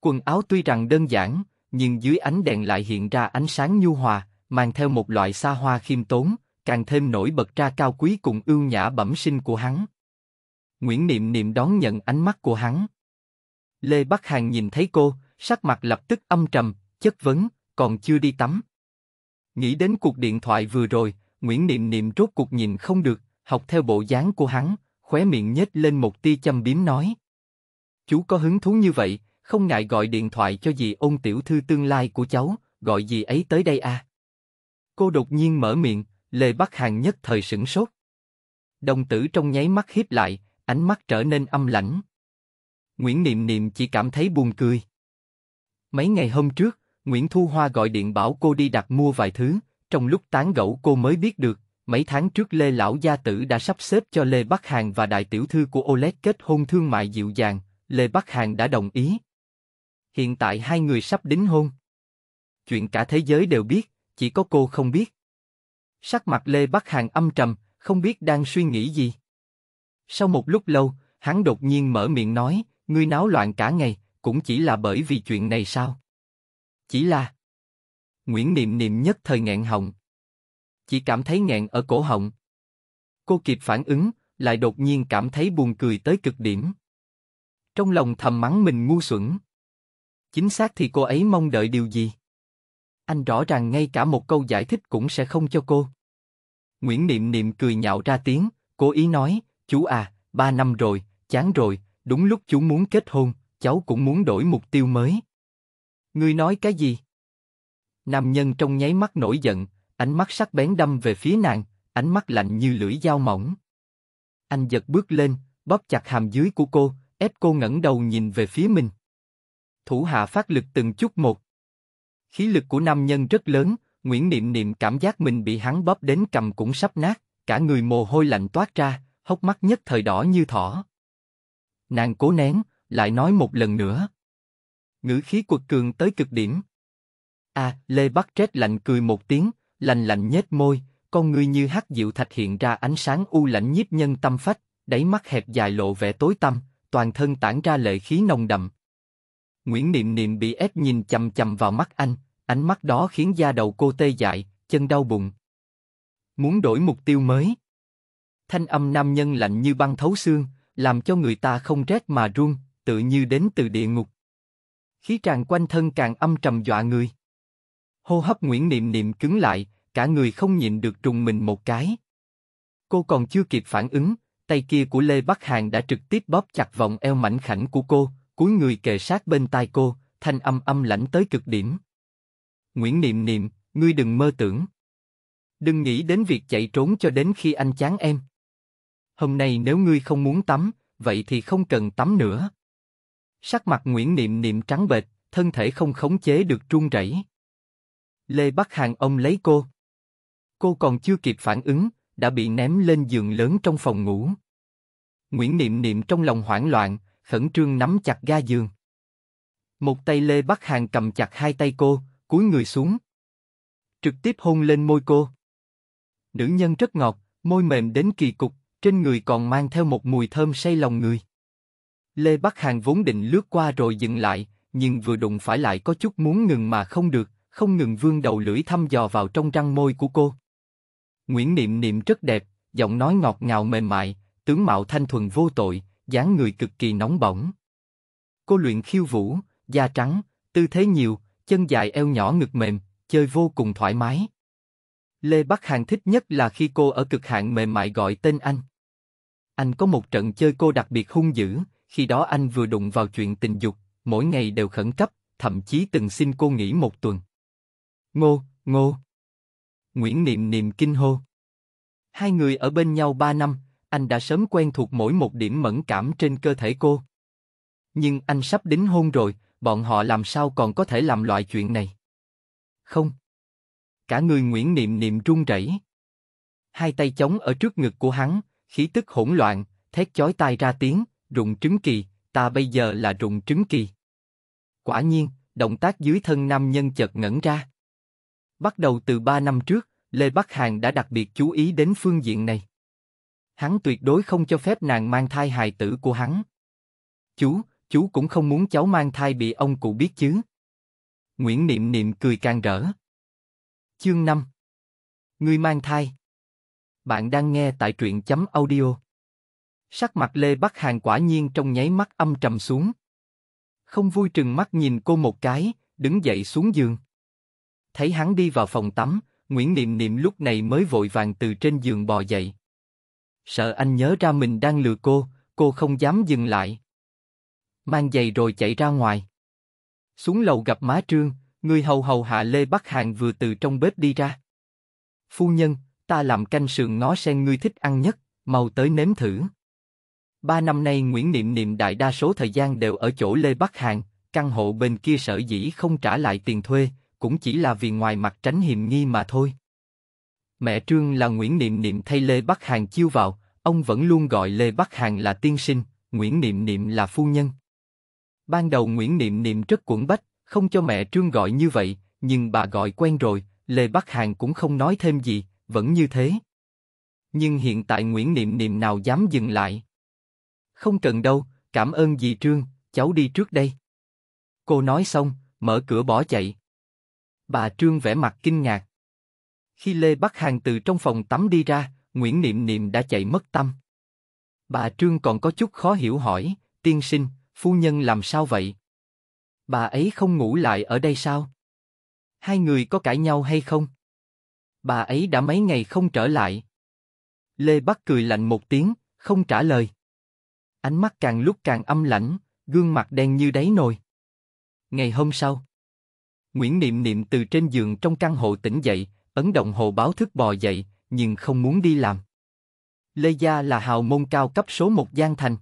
Quần áo tuy rằng đơn giản, nhưng dưới ánh đèn lại hiện ra ánh sáng nhu hòa, mang theo một loại xa hoa khiêm tốn, càng thêm nổi bật ra cao quý cùng ưu nhã bẩm sinh của hắn. Nguyễn Niệm Niệm đón nhận ánh mắt của hắn. Lê Bắc Hàng nhìn thấy cô, sắc mặt lập tức âm trầm, chất vấn, còn chưa đi tắm. Nghĩ đến cuộc điện thoại vừa rồi, Nguyễn Niệm Niệm rốt cuộc nhìn không được, học theo bộ dáng của hắn, khóe miệng nhếch lên một tia châm biếm nói. Chú có hứng thú như vậy, không ngại gọi điện thoại cho dì ôn tiểu thư tương lai của cháu, gọi dì ấy tới đây à. Cô đột nhiên mở miệng, Lê Bắc Hàng nhất thời sửng sốt. Đồng tử trong nháy mắt hiếp lại, ánh mắt trở nên âm lãnh. Nguyễn Niệm Niệm chỉ cảm thấy buồn cười. Mấy ngày hôm trước, Nguyễn Thu Hoa gọi điện bảo cô đi đặt mua vài thứ, trong lúc tán gẫu cô mới biết được, mấy tháng trước Lê Lão Gia Tử đã sắp xếp cho Lê Bắc Hàng và đại tiểu thư của Oleg kết hôn thương mại dịu dàng, Lê Bắc Hàng đã đồng ý. Hiện tại hai người sắp đính hôn. Chuyện cả thế giới đều biết, chỉ có cô không biết. Sắc mặt Lê Bắc Hàng âm trầm, không biết đang suy nghĩ gì. Sau một lúc lâu, hắn đột nhiên mở miệng nói, ngươi náo loạn cả ngày, cũng chỉ là bởi vì chuyện này sao? Chỉ là... Nguyễn Niệm Niệm nhất thời nghẹn họng. Chỉ cảm thấy nghẹn ở cổ họng. Cô kịp phản ứng, lại đột nhiên cảm thấy buồn cười tới cực điểm. Trong lòng thầm mắng mình ngu xuẩn. Chính xác thì cô ấy mong đợi điều gì? Anh rõ ràng ngay cả một câu giải thích cũng sẽ không cho cô. Nguyễn Niệm Niệm cười nhạo ra tiếng, cố ý nói, chú à, ba năm rồi, chán rồi, đúng lúc chú muốn kết hôn, cháu cũng muốn đổi mục tiêu mới. Ngươi nói cái gì? Nam nhân trong nháy mắt nổi giận, ánh mắt sắc bén đâm về phía nàng, ánh mắt lạnh như lưỡi dao mỏng. Anh giật bước lên, bóp chặt hàm dưới của cô, ép cô ngẩng đầu nhìn về phía mình. Thủ hạ phát lực từng chút một. Khí lực của nam nhân rất lớn, Nguyễn Niệm Niệm cảm giác mình bị hắn bóp đến cầm cũng sắp nát, cả người mồ hôi lạnh toát ra, hốc mắt nhất thời đỏ như thỏ. Nàng cố nén, lại nói một lần nữa. Ngữ khí quật cường tới cực điểm. À, Lê Bắc Trét lạnh cười một tiếng, lành lạnh nhếch môi, con ngươi như hắc diệu thạch hiện ra ánh sáng u lạnh nhiếp nhân tâm phách, đáy mắt hẹp dài lộ vẻ tối tăm, toàn thân tản ra lệ khí nồng đậm. Nguyễn Niệm Niệm bị ép nhìn chầm chầm vào mắt anh, Ánh mắt đó khiến da đầu cô tê dại, chân đau bụng. Muốn đổi mục tiêu mới. Thanh âm nam nhân lạnh như băng thấu xương, làm cho người ta không rét mà run, tự như đến từ địa ngục. Khí tràn quanh thân càng âm trầm dọa người. Hô hấp Nguyễn Niệm Niệm cứng lại, cả người không nhịn được trùng mình một cái. Cô còn chưa kịp phản ứng, tay kia của Lê Bắc Hàn đã trực tiếp bóp chặt vòng eo mảnh khảnh của cô, cuối người kề sát bên tai cô, thanh âm âm lãnh tới cực điểm. Nguyễn Niệm Niệm, ngươi đừng mơ tưởng. Đừng nghĩ đến việc chạy trốn cho đến khi anh chán em. Hôm nay nếu ngươi không muốn tắm, vậy thì không cần tắm nữa. Sắc mặt Nguyễn Niệm Niệm trắng bệch, thân thể không khống chế được run rẩy. Lê Bắc Hàng ông lấy cô. Cô còn chưa kịp phản ứng, đã bị ném lên giường lớn trong phòng ngủ. Nguyễn Niệm Niệm trong lòng hoảng loạn, khẩn trương nắm chặt ga giường. Một tay Lê Bắc Hàng cầm chặt hai tay cô, cúi người xuống. Trực tiếp hôn lên môi cô. Nữ nhân rất ngọt, môi mềm đến kỳ cục, trên người còn mang theo một mùi thơm say lòng người. Lê Bắc Hàng vốn định lướt qua rồi dừng lại, nhưng vừa đụng phải lại có chút muốn ngừng mà không được, không ngừng vương đầu lưỡi thăm dò vào trong răng môi của cô. Nguyễn Niệm Niệm rất đẹp, giọng nói ngọt ngào mềm mại, tướng mạo thanh thuần vô tội, dáng người cực kỳ nóng bỏng. Cô luyện khiêu vũ, da trắng, tư thế nhiều, chân dài eo nhỏ ngực mềm, chơi vô cùng thoải mái. Lê Bắc hàn thích nhất là khi cô ở cực hạn mềm mại gọi tên anh. Anh có một trận chơi cô đặc biệt hung dữ, khi đó anh vừa đụng vào chuyện tình dục, mỗi ngày đều khẩn cấp, thậm chí từng xin cô nghỉ một tuần. Ngô, Ngô. Nguyễn Niệm Niệm kinh hô. Hai người ở bên nhau ba năm, anh đã sớm quen thuộc mỗi một điểm mẫn cảm trên cơ thể cô. Nhưng anh sắp đính hôn rồi, bọn họ làm sao còn có thể làm loại chuyện này? Không. Cả người Nguyễn Niệm Niệm run rẩy. Hai tay chống ở trước ngực của hắn, khí tức hỗn loạn, thét chói tai ra tiếng, rụng trứng kỳ, ta bây giờ là rụng trứng kỳ. Quả nhiên, động tác dưới thân nam nhân chợt ngẩn ra. Bắt đầu từ ba năm trước, Lê Bắc Hàn đã đặc biệt chú ý đến phương diện này. Hắn tuyệt đối không cho phép nàng mang thai hài tử của hắn. Chú, chú cũng không muốn cháu mang thai bị ông cụ biết chứ. Nguyễn Niệm Niệm cười càng rỡ. Chương 5 Người mang thai Bạn đang nghe tại truyện chấm audio Sắc mặt Lê Bắc Hàng quả nhiên trong nháy mắt âm trầm xuống. Không vui trừng mắt nhìn cô một cái, đứng dậy xuống giường. Thấy hắn đi vào phòng tắm, Nguyễn Niệm Niệm lúc này mới vội vàng từ trên giường bò dậy. Sợ anh nhớ ra mình đang lừa cô, cô không dám dừng lại mang giày rồi chạy ra ngoài. Xuống lầu gặp má Trương, người hầu hầu hạ Lê Bắc hàn vừa từ trong bếp đi ra. Phu nhân, ta làm canh sườn ngó sen ngươi thích ăn nhất, mau tới nếm thử. Ba năm nay Nguyễn Niệm Niệm đại đa số thời gian đều ở chỗ Lê Bắc hàn, căn hộ bên kia sở dĩ không trả lại tiền thuê, cũng chỉ là vì ngoài mặt tránh hiềm nghi mà thôi. Mẹ Trương là Nguyễn Niệm Niệm thay Lê Bắc hàn chiêu vào, ông vẫn luôn gọi Lê Bắc hàn là tiên sinh, Nguyễn Niệm Niệm là phu nhân. Ban đầu Nguyễn Niệm Niệm rất cuộn bách, không cho mẹ Trương gọi như vậy, nhưng bà gọi quen rồi, Lê Bắc Hàn cũng không nói thêm gì, vẫn như thế. Nhưng hiện tại Nguyễn Niệm Niệm nào dám dừng lại. Không cần đâu, cảm ơn dì Trương, cháu đi trước đây. Cô nói xong, mở cửa bỏ chạy. Bà Trương vẻ mặt kinh ngạc. Khi Lê Bắc Hàn từ trong phòng tắm đi ra, Nguyễn Niệm Niệm đã chạy mất tâm. Bà Trương còn có chút khó hiểu hỏi, tiên sinh, phu nhân làm sao vậy? Bà ấy không ngủ lại ở đây sao? Hai người có cãi nhau hay không? Bà ấy đã mấy ngày không trở lại. Lê Bắc cười lạnh một tiếng, không trả lời. Ánh mắt càng lúc càng âm lãnh, gương mặt đen như đáy nồi. Ngày hôm sau, Nguyễn Niệm Niệm từ trên giường trong căn hộ tỉnh dậy, ấn động hồ báo thức bò dậy, nhưng không muốn đi làm. Lê Gia là hào môn cao cấp số một Giang Thành.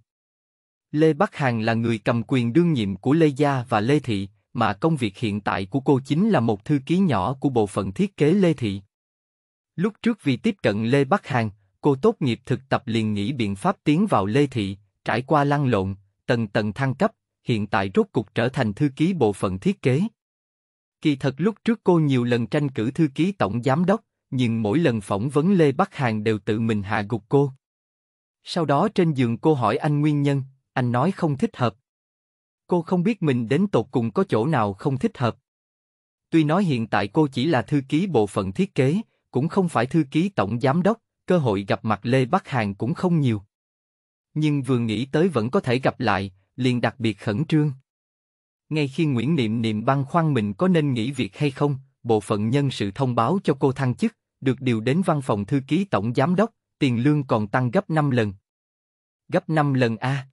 Lê Bắc Hàn là người cầm quyền đương nhiệm của Lê Gia và Lê Thị, mà công việc hiện tại của cô chính là một thư ký nhỏ của bộ phận thiết kế Lê Thị. Lúc trước vì tiếp cận Lê Bắc Hàn, cô tốt nghiệp thực tập liền nghĩ biện pháp tiến vào Lê Thị, trải qua lăn lộn, tầng tầng thăng cấp, hiện tại rốt cục trở thành thư ký bộ phận thiết kế. Kỳ thật lúc trước cô nhiều lần tranh cử thư ký tổng giám đốc, nhưng mỗi lần phỏng vấn Lê Bắc Hàn đều tự mình hạ gục cô. Sau đó trên giường cô hỏi anh nguyên nhân, anh nói không thích hợp. Cô không biết mình đến tột cùng có chỗ nào không thích hợp. Tuy nói hiện tại cô chỉ là thư ký bộ phận thiết kế, cũng không phải thư ký tổng giám đốc, cơ hội gặp mặt Lê Bắc Hàn cũng không nhiều. Nhưng vừa nghĩ tới vẫn có thể gặp lại, liền đặc biệt khẩn trương. Ngay khi Nguyễn Niệm Niệm băn khoăn mình có nên nghỉ việc hay không, bộ phận nhân sự thông báo cho cô thăng chức, được điều đến văn phòng thư ký tổng giám đốc, tiền lương còn tăng gấp 5 lần. Gấp 5 lần a. À.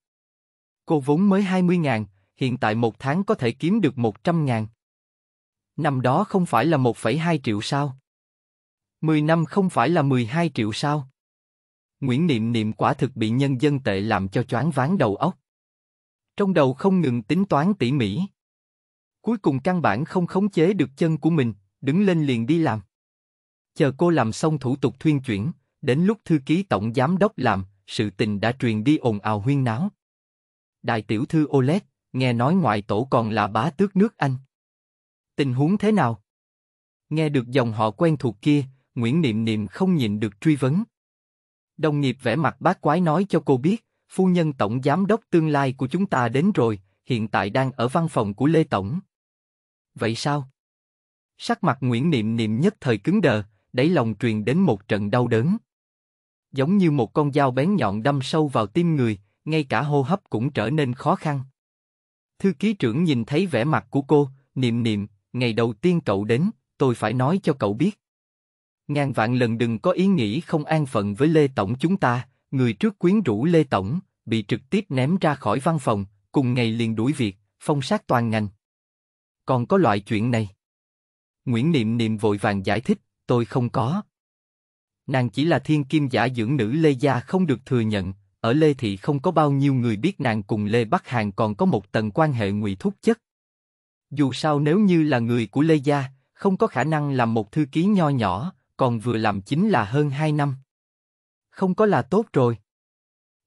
Cô vốn mới 20 ngàn, hiện tại một tháng có thể kiếm được 100 ngàn. Năm đó không phải là 1,2 triệu sao? 10 năm không phải là 12 triệu sao? Nguyễn Niệm Niệm quả thực bị nhân dân tệ làm cho choáng váng đầu óc. Trong đầu không ngừng tính toán tỉ mỉ. Cuối cùng căn bản không khống chế được chân của mình, đứng lên liền đi làm. Chờ cô làm xong thủ tục thuyên chuyển, đến lúc thư ký tổng giám đốc làm, sự tình đã truyền đi ồn ào huyên náo đại tiểu thư OLED nghe nói ngoại tổ còn là bá tước nước Anh. Tình huống thế nào? Nghe được dòng họ quen thuộc kia, Nguyễn Niệm Niệm không nhịn được truy vấn. Đồng nghiệp vẻ mặt bác quái nói cho cô biết, phu nhân tổng giám đốc tương lai của chúng ta đến rồi, hiện tại đang ở văn phòng của Lê Tổng. Vậy sao? Sắc mặt Nguyễn Niệm Niệm nhất thời cứng đờ, đẩy lòng truyền đến một trận đau đớn. Giống như một con dao bén nhọn đâm sâu vào tim người, ngay cả hô hấp cũng trở nên khó khăn. Thư ký trưởng nhìn thấy vẻ mặt của cô, niệm niệm, ngày đầu tiên cậu đến, tôi phải nói cho cậu biết. Ngàn vạn lần đừng có ý nghĩ không an phận với Lê Tổng chúng ta, người trước quyến rũ Lê Tổng, bị trực tiếp ném ra khỏi văn phòng, cùng ngày liền đuổi việc, phong sát toàn ngành. Còn có loại chuyện này. Nguyễn Niệm Niệm vội vàng giải thích, tôi không có. Nàng chỉ là thiên kim giả dưỡng nữ Lê Gia không được thừa nhận, ở Lê Thị không có bao nhiêu người biết nàng cùng Lê Bắc Hàng còn có một tầng quan hệ ngụy thúc chất. Dù sao nếu như là người của Lê Gia, không có khả năng làm một thư ký nho nhỏ, còn vừa làm chính là hơn hai năm. Không có là tốt rồi.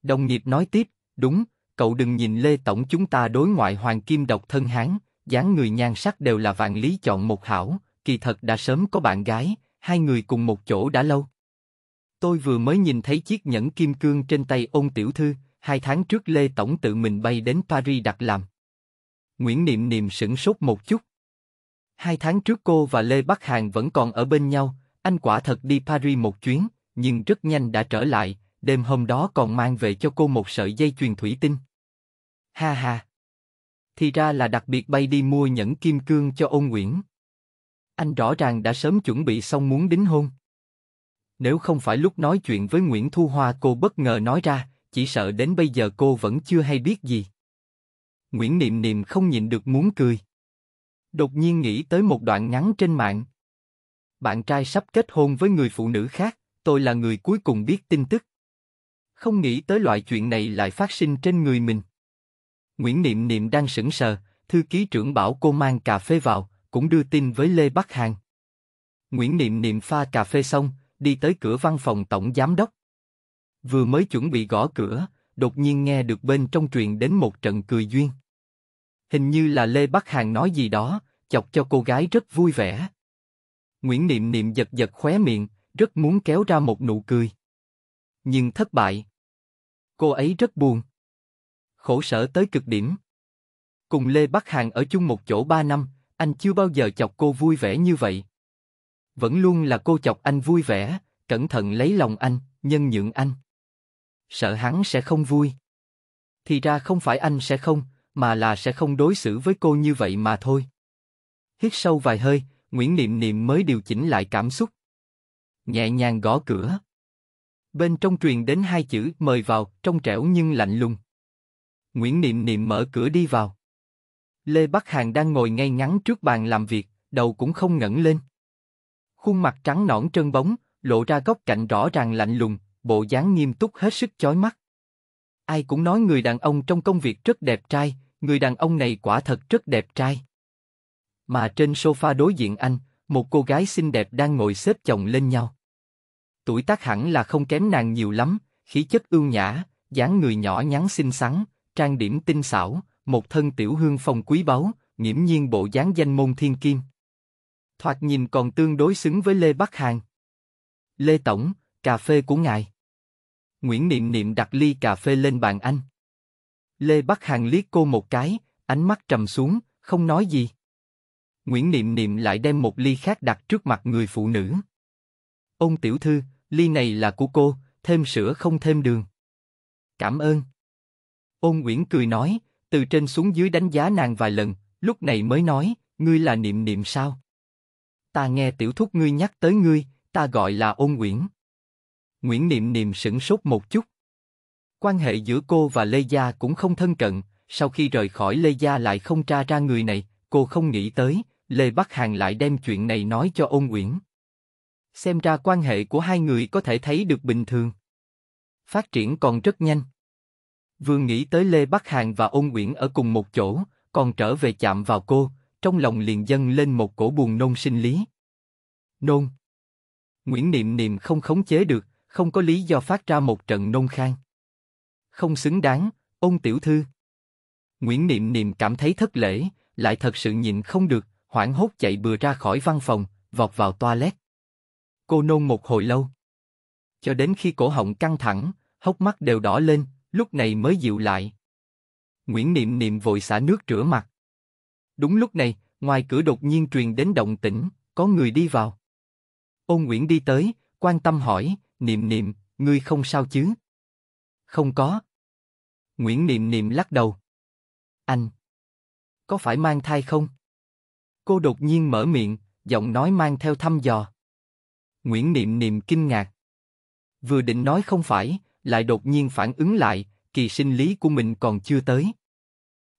Đồng nghiệp nói tiếp, đúng, cậu đừng nhìn Lê Tổng chúng ta đối ngoại hoàng kim độc thân hán, dáng người nhan sắc đều là vạn lý chọn một hảo, kỳ thật đã sớm có bạn gái, hai người cùng một chỗ đã lâu. Tôi vừa mới nhìn thấy chiếc nhẫn kim cương trên tay ôn tiểu thư, hai tháng trước Lê Tổng tự mình bay đến Paris đặt làm. Nguyễn Niệm Niệm sửng sốt một chút. Hai tháng trước cô và Lê Bắc Hàng vẫn còn ở bên nhau, anh quả thật đi Paris một chuyến, nhưng rất nhanh đã trở lại, đêm hôm đó còn mang về cho cô một sợi dây chuyền thủy tinh. Ha ha! Thì ra là đặc biệt bay đi mua nhẫn kim cương cho ôn Nguyễn. Anh rõ ràng đã sớm chuẩn bị xong muốn đính hôn nếu không phải lúc nói chuyện với Nguyễn Thu Hoa cô bất ngờ nói ra, chỉ sợ đến bây giờ cô vẫn chưa hay biết gì. Nguyễn Niệm Niệm không nhịn được muốn cười. Đột nhiên nghĩ tới một đoạn ngắn trên mạng. Bạn trai sắp kết hôn với người phụ nữ khác, tôi là người cuối cùng biết tin tức. Không nghĩ tới loại chuyện này lại phát sinh trên người mình. Nguyễn Niệm Niệm đang sững sờ, thư ký trưởng bảo cô mang cà phê vào, cũng đưa tin với Lê Bắc Hàng. Nguyễn Niệm Niệm pha cà phê xong, đi tới cửa văn phòng tổng giám đốc. Vừa mới chuẩn bị gõ cửa, đột nhiên nghe được bên trong truyền đến một trận cười duyên. Hình như là Lê Bắc Hàng nói gì đó, chọc cho cô gái rất vui vẻ. Nguyễn Niệm Niệm giật giật khóe miệng, rất muốn kéo ra một nụ cười. Nhưng thất bại. Cô ấy rất buồn. Khổ sở tới cực điểm. Cùng Lê Bắc Hàng ở chung một chỗ ba năm, anh chưa bao giờ chọc cô vui vẻ như vậy vẫn luôn là cô chọc anh vui vẻ, cẩn thận lấy lòng anh, nhân nhượng anh. Sợ hắn sẽ không vui. Thì ra không phải anh sẽ không, mà là sẽ không đối xử với cô như vậy mà thôi. Hít sâu vài hơi, Nguyễn Niệm Niệm mới điều chỉnh lại cảm xúc. Nhẹ nhàng gõ cửa. Bên trong truyền đến hai chữ mời vào, trong trẻo nhưng lạnh lùng. Nguyễn Niệm Niệm mở cửa đi vào. Lê Bắc Hàng đang ngồi ngay ngắn trước bàn làm việc, đầu cũng không ngẩng lên khuôn mặt trắng nõn trơn bóng, lộ ra góc cạnh rõ ràng lạnh lùng, bộ dáng nghiêm túc hết sức chói mắt. Ai cũng nói người đàn ông trong công việc rất đẹp trai, người đàn ông này quả thật rất đẹp trai. Mà trên sofa đối diện anh, một cô gái xinh đẹp đang ngồi xếp chồng lên nhau. Tuổi tác hẳn là không kém nàng nhiều lắm, khí chất ưu nhã, dáng người nhỏ nhắn xinh xắn, trang điểm tinh xảo, một thân tiểu hương phong quý báu, nghiễm nhiên bộ dáng danh môn thiên kim thoạt nhìn còn tương đối xứng với Lê Bắc Hàng. Lê Tổng, cà phê của ngài. Nguyễn Niệm Niệm đặt ly cà phê lên bàn anh. Lê Bắc Hàng liếc cô một cái, ánh mắt trầm xuống, không nói gì. Nguyễn Niệm Niệm lại đem một ly khác đặt trước mặt người phụ nữ. Ông tiểu thư, ly này là của cô, thêm sữa không thêm đường. Cảm ơn. ông Nguyễn cười nói, từ trên xuống dưới đánh giá nàng vài lần, lúc này mới nói, ngươi là Niệm Niệm sao? ta nghe tiểu thúc ngươi nhắc tới ngươi, ta gọi là ôn Nguyễn. Nguyễn Niệm Niệm sững sốt một chút. Quan hệ giữa cô và Lê Gia cũng không thân cận, sau khi rời khỏi Lê Gia lại không tra ra người này, cô không nghĩ tới, Lê Bắc Hàng lại đem chuyện này nói cho ôn Nguyễn. Xem ra quan hệ của hai người có thể thấy được bình thường. Phát triển còn rất nhanh. vương nghĩ tới Lê Bắc Hàng và ôn Nguyễn ở cùng một chỗ, còn trở về chạm vào cô, trong lòng liền dâng lên một cổ buồn nôn sinh lý. Nôn. Nguyễn Niệm Niệm không khống chế được, không có lý do phát ra một trận nôn khang. Không xứng đáng, ông tiểu thư. Nguyễn Niệm Niệm cảm thấy thất lễ, lại thật sự nhịn không được, hoảng hốt chạy bừa ra khỏi văn phòng, vọt vào toilet. Cô nôn một hồi lâu. Cho đến khi cổ họng căng thẳng, hốc mắt đều đỏ lên, lúc này mới dịu lại. Nguyễn Niệm Niệm vội xả nước rửa mặt. Đúng lúc này, ngoài cửa đột nhiên truyền đến động tĩnh, có người đi vào. Ôn Nguyễn đi tới, quan tâm hỏi, niệm niệm, ngươi không sao chứ? Không có. Nguyễn niệm niệm lắc đầu. Anh, có phải mang thai không? Cô đột nhiên mở miệng, giọng nói mang theo thăm dò. Nguyễn niệm niệm kinh ngạc. Vừa định nói không phải, lại đột nhiên phản ứng lại, kỳ sinh lý của mình còn chưa tới.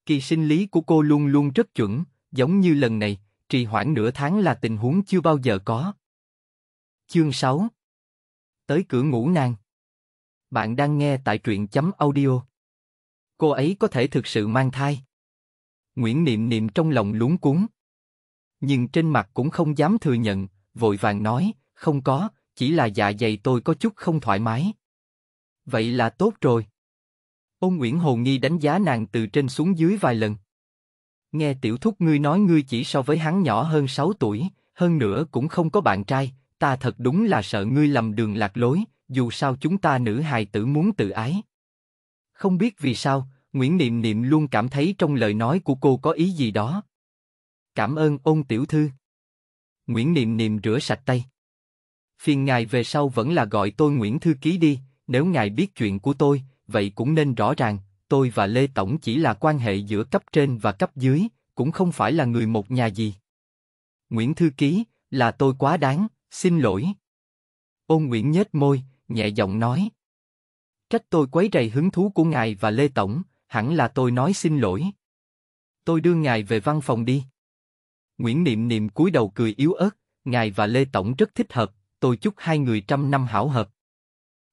Kỳ sinh lý của cô luôn luôn rất chuẩn, giống như lần này, trì hoãn nửa tháng là tình huống chưa bao giờ có. Chương 6 Tới cửa ngủ nàng Bạn đang nghe tại truyện chấm audio. Cô ấy có thể thực sự mang thai. Nguyễn Niệm Niệm trong lòng lúng cuốn. Nhưng trên mặt cũng không dám thừa nhận, vội vàng nói, không có, chỉ là dạ dày tôi có chút không thoải mái. Vậy là tốt rồi. Ông Nguyễn Hồ Nghi đánh giá nàng từ trên xuống dưới vài lần. Nghe tiểu thúc ngươi nói ngươi chỉ so với hắn nhỏ hơn 6 tuổi, hơn nữa cũng không có bạn trai, ta thật đúng là sợ ngươi lầm đường lạc lối, dù sao chúng ta nữ hài tử muốn tự ái. Không biết vì sao, Nguyễn Niệm Niệm luôn cảm thấy trong lời nói của cô có ý gì đó. Cảm ơn ôn tiểu thư. Nguyễn Niệm Niệm rửa sạch tay. Phiền ngài về sau vẫn là gọi tôi Nguyễn Thư Ký đi, nếu ngài biết chuyện của tôi, vậy cũng nên rõ ràng, tôi và Lê Tổng chỉ là quan hệ giữa cấp trên và cấp dưới, cũng không phải là người một nhà gì. Nguyễn Thư Ký, là tôi quá đáng, xin lỗi. Ôn Nguyễn nhếch môi, nhẹ giọng nói. Trách tôi quấy rầy hứng thú của ngài và Lê Tổng, hẳn là tôi nói xin lỗi. Tôi đưa ngài về văn phòng đi. Nguyễn Niệm Niệm cúi đầu cười yếu ớt, ngài và Lê Tổng rất thích hợp, tôi chúc hai người trăm năm hảo hợp.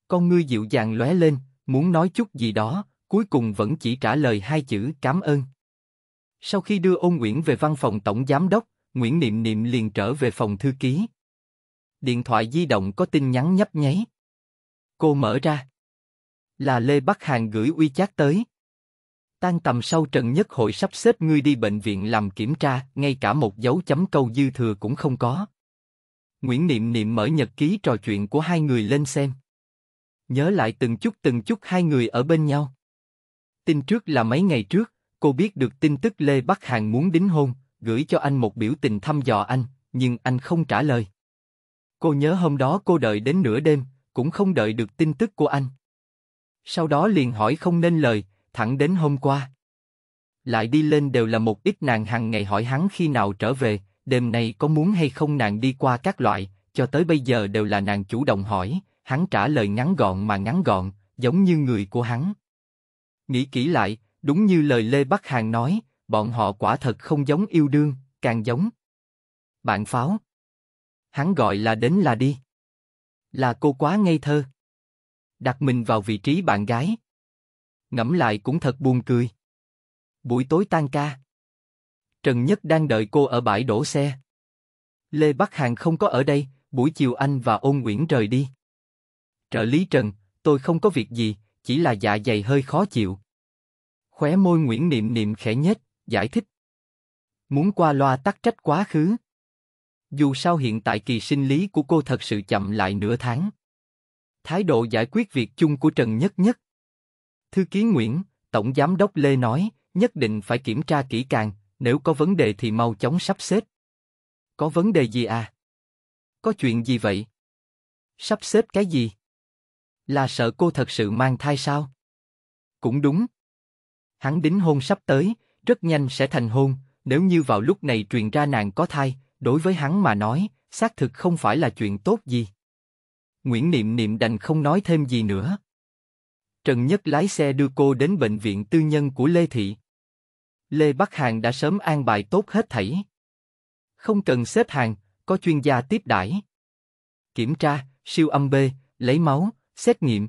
Con ngươi dịu dàng lóe lên, muốn nói chút gì đó, cuối cùng vẫn chỉ trả lời hai chữ cảm ơn. Sau khi đưa Ôn Nguyễn về văn phòng tổng giám đốc, Nguyễn Niệm Niệm liền trở về phòng thư ký. Điện thoại di động có tin nhắn nhấp nháy. Cô mở ra. Là Lê Bắc Hàn gửi uy chát tới. Tan tầm sau trận nhất hội sắp xếp ngươi đi bệnh viện làm kiểm tra, ngay cả một dấu chấm câu dư thừa cũng không có. Nguyễn Niệm Niệm mở nhật ký trò chuyện của hai người lên xem nhớ lại từng chút từng chút hai người ở bên nhau. Tin trước là mấy ngày trước, cô biết được tin tức Lê Bắc Hàn muốn đính hôn, gửi cho anh một biểu tình thăm dò anh, nhưng anh không trả lời. Cô nhớ hôm đó cô đợi đến nửa đêm, cũng không đợi được tin tức của anh. Sau đó liền hỏi không nên lời, thẳng đến hôm qua. Lại đi lên đều là một ít nàng hàng ngày hỏi hắn khi nào trở về, đêm nay có muốn hay không nàng đi qua các loại, cho tới bây giờ đều là nàng chủ động hỏi, Hắn trả lời ngắn gọn mà ngắn gọn, giống như người của hắn. Nghĩ kỹ lại, đúng như lời Lê Bắc Hàng nói, bọn họ quả thật không giống yêu đương, càng giống. Bạn pháo. Hắn gọi là đến là đi. Là cô quá ngây thơ. Đặt mình vào vị trí bạn gái. Ngẫm lại cũng thật buồn cười. Buổi tối tan ca. Trần Nhất đang đợi cô ở bãi đổ xe. Lê Bắc Hàng không có ở đây, buổi chiều anh và ôn Nguyễn rời đi. Trợ lý Trần, tôi không có việc gì, chỉ là dạ dày hơi khó chịu. Khóe môi Nguyễn Niệm Niệm khẽ nhếch, giải thích. Muốn qua loa tắc trách quá khứ. Dù sao hiện tại kỳ sinh lý của cô thật sự chậm lại nửa tháng. Thái độ giải quyết việc chung của Trần Nhất Nhất. Thư ký Nguyễn, Tổng Giám đốc Lê nói, nhất định phải kiểm tra kỹ càng, nếu có vấn đề thì mau chóng sắp xếp. Có vấn đề gì à? Có chuyện gì vậy? Sắp xếp cái gì? Là sợ cô thật sự mang thai sao? Cũng đúng. Hắn đính hôn sắp tới, rất nhanh sẽ thành hôn, nếu như vào lúc này truyền ra nàng có thai, đối với hắn mà nói, xác thực không phải là chuyện tốt gì. Nguyễn Niệm Niệm đành không nói thêm gì nữa. Trần Nhất lái xe đưa cô đến bệnh viện tư nhân của Lê Thị. Lê Bắc Hàng đã sớm an bài tốt hết thảy. Không cần xếp hàng, có chuyên gia tiếp đãi. Kiểm tra, siêu âm B, lấy máu, Xét nghiệm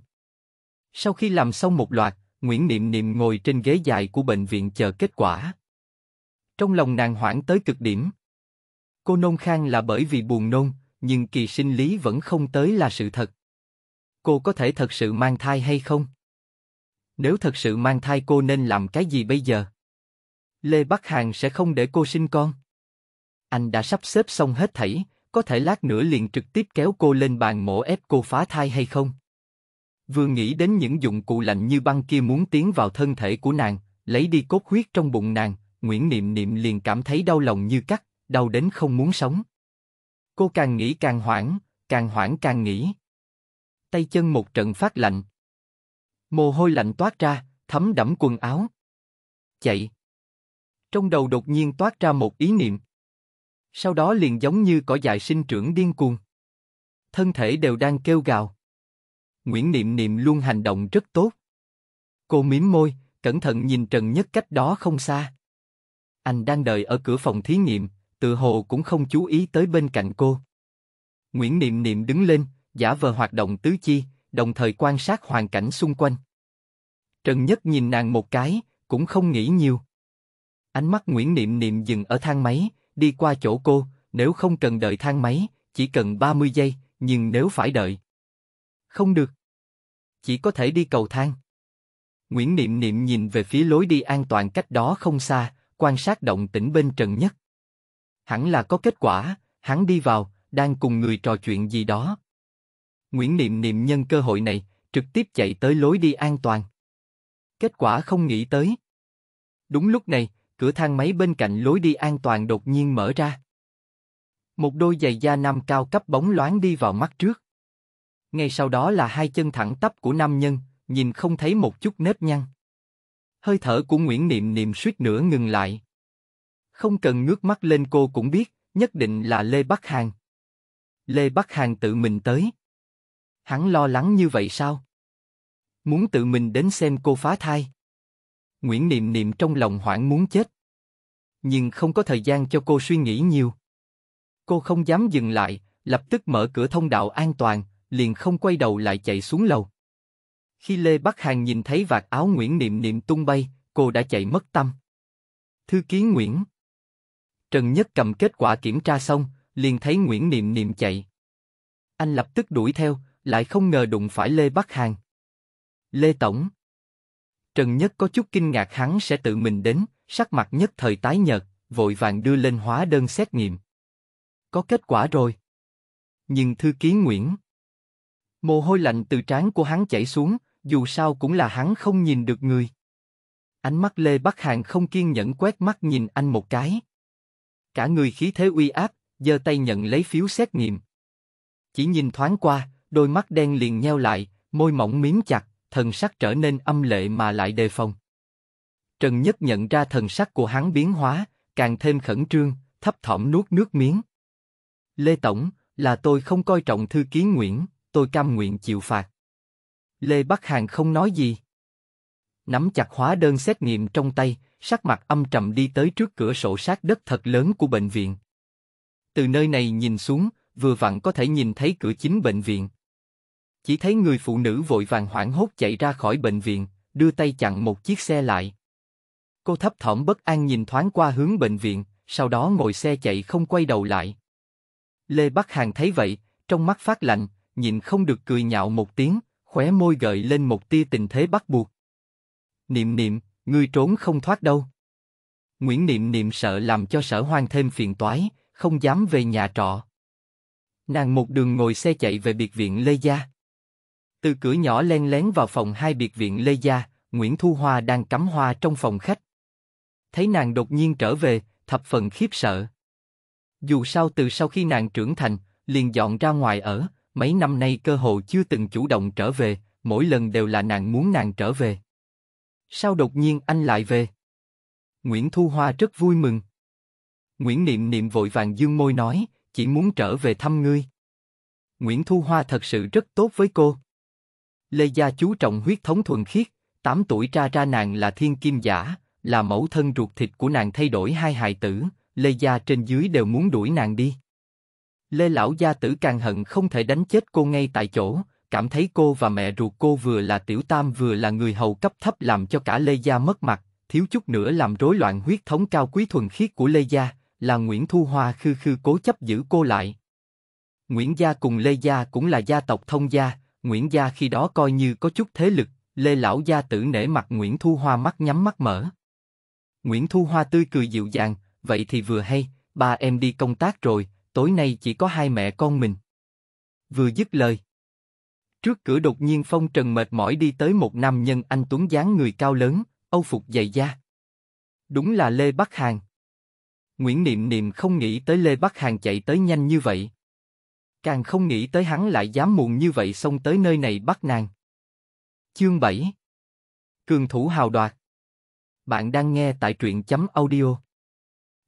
Sau khi làm xong một loạt, Nguyễn Niệm Niệm ngồi trên ghế dài của bệnh viện chờ kết quả. Trong lòng nàng hoảng tới cực điểm. Cô nôn khang là bởi vì buồn nôn, nhưng kỳ sinh lý vẫn không tới là sự thật. Cô có thể thật sự mang thai hay không? Nếu thật sự mang thai cô nên làm cái gì bây giờ? Lê Bắc hàng sẽ không để cô sinh con. Anh đã sắp xếp xong hết thảy, có thể lát nữa liền trực tiếp kéo cô lên bàn mổ ép cô phá thai hay không? Vừa nghĩ đến những dụng cụ lạnh như băng kia muốn tiến vào thân thể của nàng, lấy đi cốt huyết trong bụng nàng, Nguyễn Niệm Niệm liền cảm thấy đau lòng như cắt, đau đến không muốn sống. Cô càng nghĩ càng hoảng, càng hoảng càng nghĩ. Tay chân một trận phát lạnh. Mồ hôi lạnh toát ra, thấm đẫm quần áo. Chạy. Trong đầu đột nhiên toát ra một ý niệm. Sau đó liền giống như cỏ dại sinh trưởng điên cuồng. Thân thể đều đang kêu gào. Nguyễn Niệm Niệm luôn hành động rất tốt. Cô mím môi, cẩn thận nhìn Trần Nhất cách đó không xa. Anh đang đợi ở cửa phòng thí nghiệm, tự hồ cũng không chú ý tới bên cạnh cô. Nguyễn Niệm Niệm đứng lên, giả vờ hoạt động tứ chi, đồng thời quan sát hoàn cảnh xung quanh. Trần Nhất nhìn nàng một cái, cũng không nghĩ nhiều. Ánh mắt Nguyễn Niệm Niệm dừng ở thang máy, đi qua chỗ cô, nếu không cần đợi thang máy, chỉ cần 30 giây, nhưng nếu phải đợi, không được. Chỉ có thể đi cầu thang. Nguyễn Niệm Niệm nhìn về phía lối đi an toàn cách đó không xa, quan sát động tĩnh bên Trần Nhất. Hẳn là có kết quả, hắn đi vào, đang cùng người trò chuyện gì đó. Nguyễn Niệm Niệm nhân cơ hội này, trực tiếp chạy tới lối đi an toàn. Kết quả không nghĩ tới. Đúng lúc này, cửa thang máy bên cạnh lối đi an toàn đột nhiên mở ra. Một đôi giày da nam cao cấp bóng loáng đi vào mắt trước ngay sau đó là hai chân thẳng tắp của nam nhân, nhìn không thấy một chút nếp nhăn. Hơi thở của Nguyễn Niệm Niệm suýt nữa ngừng lại. Không cần ngước mắt lên cô cũng biết, nhất định là Lê Bắc Hàng. Lê Bắc Hàng tự mình tới. Hắn lo lắng như vậy sao? Muốn tự mình đến xem cô phá thai. Nguyễn Niệm Niệm trong lòng hoảng muốn chết. Nhưng không có thời gian cho cô suy nghĩ nhiều. Cô không dám dừng lại, lập tức mở cửa thông đạo an toàn, liền không quay đầu lại chạy xuống lầu. Khi Lê Bắc Hàng nhìn thấy vạt áo Nguyễn Niệm Niệm tung bay, cô đã chạy mất tâm. Thư ký Nguyễn Trần Nhất cầm kết quả kiểm tra xong, liền thấy Nguyễn Niệm Niệm chạy. Anh lập tức đuổi theo, lại không ngờ đụng phải Lê Bắc Hàng. Lê Tổng Trần Nhất có chút kinh ngạc hắn sẽ tự mình đến, sắc mặt nhất thời tái nhợt, vội vàng đưa lên hóa đơn xét nghiệm. Có kết quả rồi. Nhưng thư ký Nguyễn Mồ hôi lạnh từ trán của hắn chảy xuống, dù sao cũng là hắn không nhìn được người. Ánh mắt Lê Bắc Hàng không kiên nhẫn quét mắt nhìn anh một cái. Cả người khí thế uy áp, giơ tay nhận lấy phiếu xét nghiệm. Chỉ nhìn thoáng qua, đôi mắt đen liền nheo lại, môi mỏng miếm chặt, thần sắc trở nên âm lệ mà lại đề phòng. Trần Nhất nhận ra thần sắc của hắn biến hóa, càng thêm khẩn trương, thấp thỏm nuốt nước miếng. Lê Tổng, là tôi không coi trọng thư ký Nguyễn, tôi cam nguyện chịu phạt. Lê Bắc Hàng không nói gì. Nắm chặt hóa đơn xét nghiệm trong tay, sắc mặt âm trầm đi tới trước cửa sổ sát đất thật lớn của bệnh viện. Từ nơi này nhìn xuống, vừa vặn có thể nhìn thấy cửa chính bệnh viện. Chỉ thấy người phụ nữ vội vàng hoảng hốt chạy ra khỏi bệnh viện, đưa tay chặn một chiếc xe lại. Cô thấp thỏm bất an nhìn thoáng qua hướng bệnh viện, sau đó ngồi xe chạy không quay đầu lại. Lê Bắc Hàng thấy vậy, trong mắt phát lạnh, nhịn không được cười nhạo một tiếng, khóe môi gợi lên một tia tình thế bắt buộc. Niệm niệm, ngươi trốn không thoát đâu. Nguyễn Niệm Niệm sợ làm cho sở hoang thêm phiền toái, không dám về nhà trọ. Nàng một đường ngồi xe chạy về biệt viện Lê Gia. Từ cửa nhỏ len lén vào phòng hai biệt viện Lê Gia, Nguyễn Thu Hoa đang cắm hoa trong phòng khách. Thấy nàng đột nhiên trở về, thập phần khiếp sợ. Dù sao từ sau khi nàng trưởng thành, liền dọn ra ngoài ở, mấy năm nay cơ hồ chưa từng chủ động trở về, mỗi lần đều là nàng muốn nàng trở về. Sao đột nhiên anh lại về? Nguyễn Thu Hoa rất vui mừng. Nguyễn Niệm Niệm vội vàng dương môi nói, chỉ muốn trở về thăm ngươi. Nguyễn Thu Hoa thật sự rất tốt với cô. Lê Gia chú trọng huyết thống thuần khiết, 8 tuổi ra ra nàng là thiên kim giả, là mẫu thân ruột thịt của nàng thay đổi hai hài tử, Lê Gia trên dưới đều muốn đuổi nàng đi. Lê lão gia tử càng hận không thể đánh chết cô ngay tại chỗ, cảm thấy cô và mẹ ruột cô vừa là tiểu tam vừa là người hầu cấp thấp làm cho cả Lê gia mất mặt, thiếu chút nữa làm rối loạn huyết thống cao quý thuần khiết của Lê gia, là Nguyễn Thu Hoa khư khư cố chấp giữ cô lại. Nguyễn gia cùng Lê gia cũng là gia tộc thông gia, Nguyễn gia khi đó coi như có chút thế lực, Lê lão gia tử nể mặt Nguyễn Thu Hoa mắt nhắm mắt mở. Nguyễn Thu Hoa tươi cười dịu dàng, vậy thì vừa hay, ba em đi công tác rồi, tối nay chỉ có hai mẹ con mình. Vừa dứt lời. Trước cửa đột nhiên phong trần mệt mỏi đi tới một nam nhân anh tuấn dáng người cao lớn, âu phục dày da. Đúng là Lê Bắc Hàng. Nguyễn Niệm Niệm không nghĩ tới Lê Bắc Hàng chạy tới nhanh như vậy. Càng không nghĩ tới hắn lại dám muộn như vậy xong tới nơi này bắt nàng. Chương 7 Cường thủ hào đoạt Bạn đang nghe tại truyện chấm audio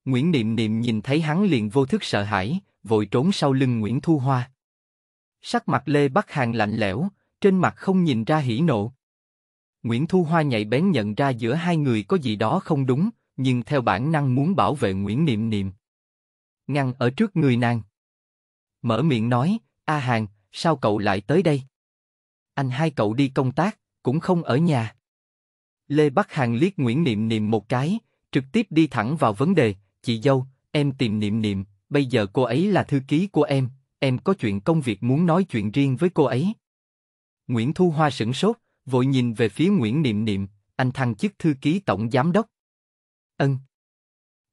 Nguyễn Niệm Niệm nhìn thấy hắn liền vô thức sợ hãi, vội trốn sau lưng Nguyễn Thu Hoa. Sắc mặt Lê Bắc Hàng lạnh lẽo, trên mặt không nhìn ra hỉ nộ. Nguyễn Thu Hoa nhạy bén nhận ra giữa hai người có gì đó không đúng, nhưng theo bản năng muốn bảo vệ Nguyễn Niệm Niệm. Ngăn ở trước người nàng. Mở miệng nói, A Hàng, sao cậu lại tới đây? Anh hai cậu đi công tác, cũng không ở nhà. Lê Bắc Hàng liếc Nguyễn Niệm Niệm một cái, trực tiếp đi thẳng vào vấn đề, chị dâu, em tìm niệm niệm, bây giờ cô ấy là thư ký của em, em có chuyện công việc muốn nói chuyện riêng với cô ấy. Nguyễn Thu Hoa sửng sốt, vội nhìn về phía Nguyễn Niệm Niệm, anh thăng chức thư ký tổng giám đốc. Ân.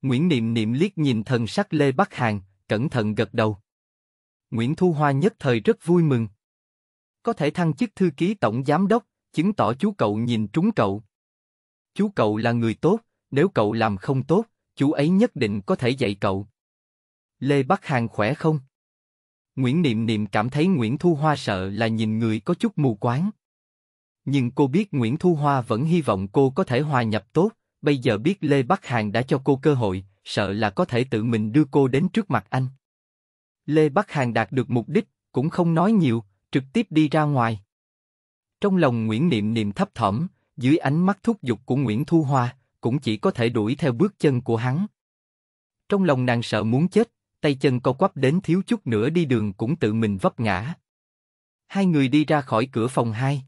Nguyễn Niệm Niệm liếc nhìn thần sắc Lê Bắc Hàn, cẩn thận gật đầu. Nguyễn Thu Hoa nhất thời rất vui mừng. Có thể thăng chức thư ký tổng giám đốc, chứng tỏ chú cậu nhìn trúng cậu. Chú cậu là người tốt, nếu cậu làm không tốt, chú ấy nhất định có thể dạy cậu. Lê Bắc Hàng khỏe không? Nguyễn Niệm Niệm cảm thấy Nguyễn Thu Hoa sợ là nhìn người có chút mù quáng. Nhưng cô biết Nguyễn Thu Hoa vẫn hy vọng cô có thể hòa nhập tốt, bây giờ biết Lê Bắc Hàng đã cho cô cơ hội, sợ là có thể tự mình đưa cô đến trước mặt anh. Lê Bắc Hàng đạt được mục đích, cũng không nói nhiều, trực tiếp đi ra ngoài. Trong lòng Nguyễn Niệm Niệm thấp thỏm, dưới ánh mắt thúc giục của Nguyễn Thu Hoa, cũng chỉ có thể đuổi theo bước chân của hắn. Trong lòng nàng sợ muốn chết, tay chân co quắp đến thiếu chút nữa đi đường cũng tự mình vấp ngã. Hai người đi ra khỏi cửa phòng hai.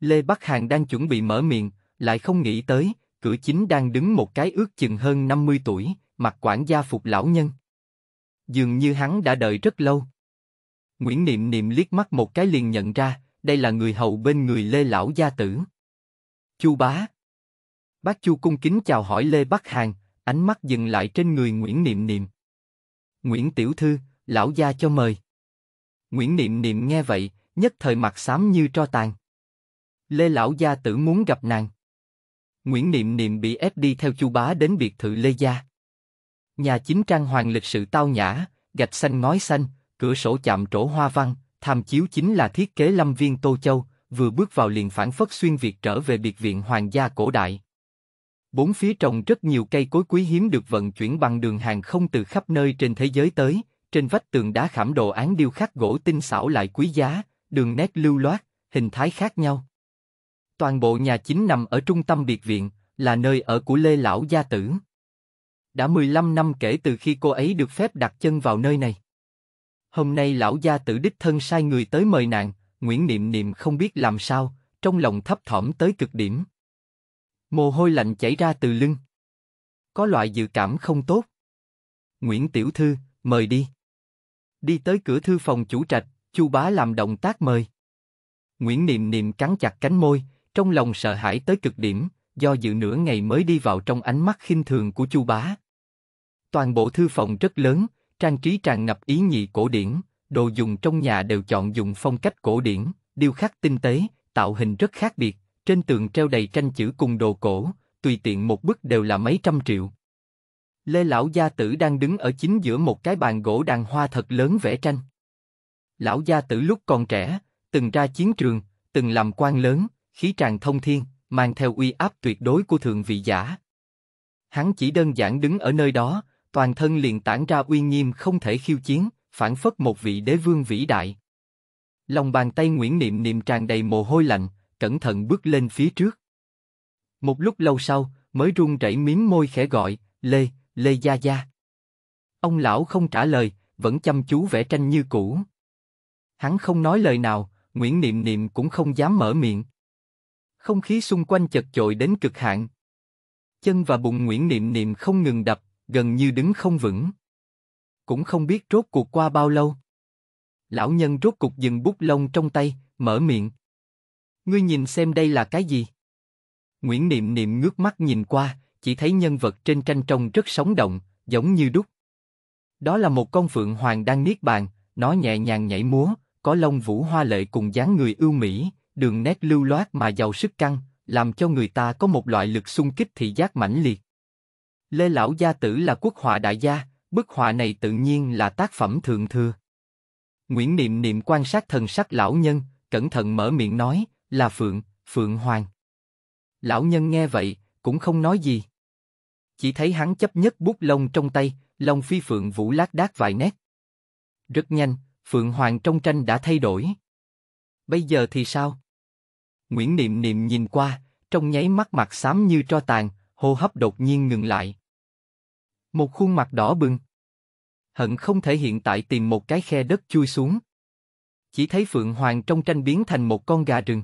Lê Bắc Hàng đang chuẩn bị mở miệng, lại không nghĩ tới, cửa chính đang đứng một cái ước chừng hơn 50 tuổi, mặc quản gia phục lão nhân. Dường như hắn đã đợi rất lâu. Nguyễn Niệm Niệm liếc mắt một cái liền nhận ra, đây là người hầu bên người Lê Lão Gia Tử. Chu Bá, Bác Chu cung kính chào hỏi Lê Bắc Hàn, ánh mắt dừng lại trên người Nguyễn Niệm Niệm. Nguyễn Tiểu Thư, lão gia cho mời. Nguyễn Niệm Niệm nghe vậy, nhất thời mặt xám như tro tàn. Lê lão gia tử muốn gặp nàng. Nguyễn Niệm Niệm bị ép đi theo Chu Bá đến biệt thự Lê gia. Nhà chính trang hoàng lịch sự tao nhã, gạch xanh ngói xanh, cửa sổ chạm trổ hoa văn, tham chiếu chính là thiết kế lâm viên Tô Châu, vừa bước vào liền phản phất xuyên việt trở về biệt viện hoàng gia cổ đại bốn phía trồng rất nhiều cây cối quý hiếm được vận chuyển bằng đường hàng không từ khắp nơi trên thế giới tới, trên vách tường đá khảm đồ án điêu khắc gỗ tinh xảo lại quý giá, đường nét lưu loát, hình thái khác nhau. Toàn bộ nhà chính nằm ở trung tâm biệt viện, là nơi ở của Lê Lão Gia Tử. Đã 15 năm kể từ khi cô ấy được phép đặt chân vào nơi này. Hôm nay Lão Gia Tử đích thân sai người tới mời nạn, Nguyễn Niệm Niệm không biết làm sao, trong lòng thấp thỏm tới cực điểm. Mồ hôi lạnh chảy ra từ lưng. Có loại dự cảm không tốt. Nguyễn Tiểu Thư, mời đi. Đi tới cửa thư phòng chủ trạch, Chu Bá làm động tác mời. Nguyễn Niệm Niệm cắn chặt cánh môi, trong lòng sợ hãi tới cực điểm, do dự nửa ngày mới đi vào trong ánh mắt khinh thường của Chu Bá. Toàn bộ thư phòng rất lớn, trang trí tràn ngập ý nhị cổ điển, đồ dùng trong nhà đều chọn dùng phong cách cổ điển, điêu khắc tinh tế, tạo hình rất khác biệt, trên tường treo đầy tranh chữ cùng đồ cổ, tùy tiện một bức đều là mấy trăm triệu. Lê lão gia tử đang đứng ở chính giữa một cái bàn gỗ đàn hoa thật lớn vẽ tranh. Lão gia tử lúc còn trẻ, từng ra chiến trường, từng làm quan lớn, khí tràng thông thiên, mang theo uy áp tuyệt đối của thượng vị giả. Hắn chỉ đơn giản đứng ở nơi đó, toàn thân liền tản ra uy nghiêm không thể khiêu chiến, phản phất một vị đế vương vĩ đại. Lòng bàn tay Nguyễn Niệm Niệm tràn đầy mồ hôi lạnh, cẩn thận bước lên phía trước. Một lúc lâu sau, mới run rẩy miếng môi khẽ gọi, Lê, Lê Gia Gia. Ông lão không trả lời, vẫn chăm chú vẽ tranh như cũ. Hắn không nói lời nào, Nguyễn Niệm Niệm cũng không dám mở miệng. Không khí xung quanh chật chội đến cực hạn. Chân và bụng Nguyễn Niệm Niệm không ngừng đập, gần như đứng không vững. Cũng không biết rốt cuộc qua bao lâu. Lão nhân rốt cục dừng bút lông trong tay, mở miệng ngươi nhìn xem đây là cái gì? Nguyễn Niệm Niệm ngước mắt nhìn qua, chỉ thấy nhân vật trên tranh trông rất sống động, giống như đúc. Đó là một con phượng hoàng đang niết bàn, nó nhẹ nhàng nhảy múa, có lông vũ hoa lệ cùng dáng người ưu mỹ, đường nét lưu loát mà giàu sức căng, làm cho người ta có một loại lực xung kích thị giác mãnh liệt. Lê Lão Gia Tử là quốc họa đại gia, bức họa này tự nhiên là tác phẩm thượng thừa. Nguyễn Niệm Niệm quan sát thần sắc lão nhân, cẩn thận mở miệng nói, là Phượng, Phượng Hoàng. Lão nhân nghe vậy, cũng không nói gì. Chỉ thấy hắn chấp nhất bút lông trong tay, lông phi Phượng Vũ lát đác vài nét. Rất nhanh, Phượng Hoàng trong tranh đã thay đổi. Bây giờ thì sao? Nguyễn Niệm Niệm nhìn qua, trong nháy mắt mặt xám như tro tàn, hô hấp đột nhiên ngừng lại. Một khuôn mặt đỏ bừng. Hận không thể hiện tại tìm một cái khe đất chui xuống. Chỉ thấy Phượng Hoàng trong tranh biến thành một con gà rừng.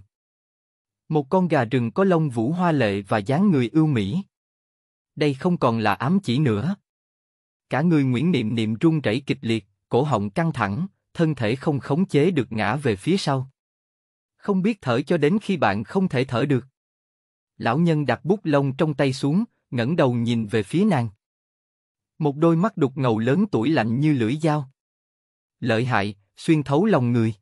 Một con gà rừng có lông vũ hoa lệ và dáng người ưu mỹ. Đây không còn là ám chỉ nữa. Cả người Nguyễn Niệm Niệm run rẩy kịch liệt, cổ họng căng thẳng, thân thể không khống chế được ngã về phía sau. Không biết thở cho đến khi bạn không thể thở được. Lão nhân đặt bút lông trong tay xuống, ngẩng đầu nhìn về phía nàng. Một đôi mắt đục ngầu lớn tuổi lạnh như lưỡi dao. Lợi hại, xuyên thấu lòng người.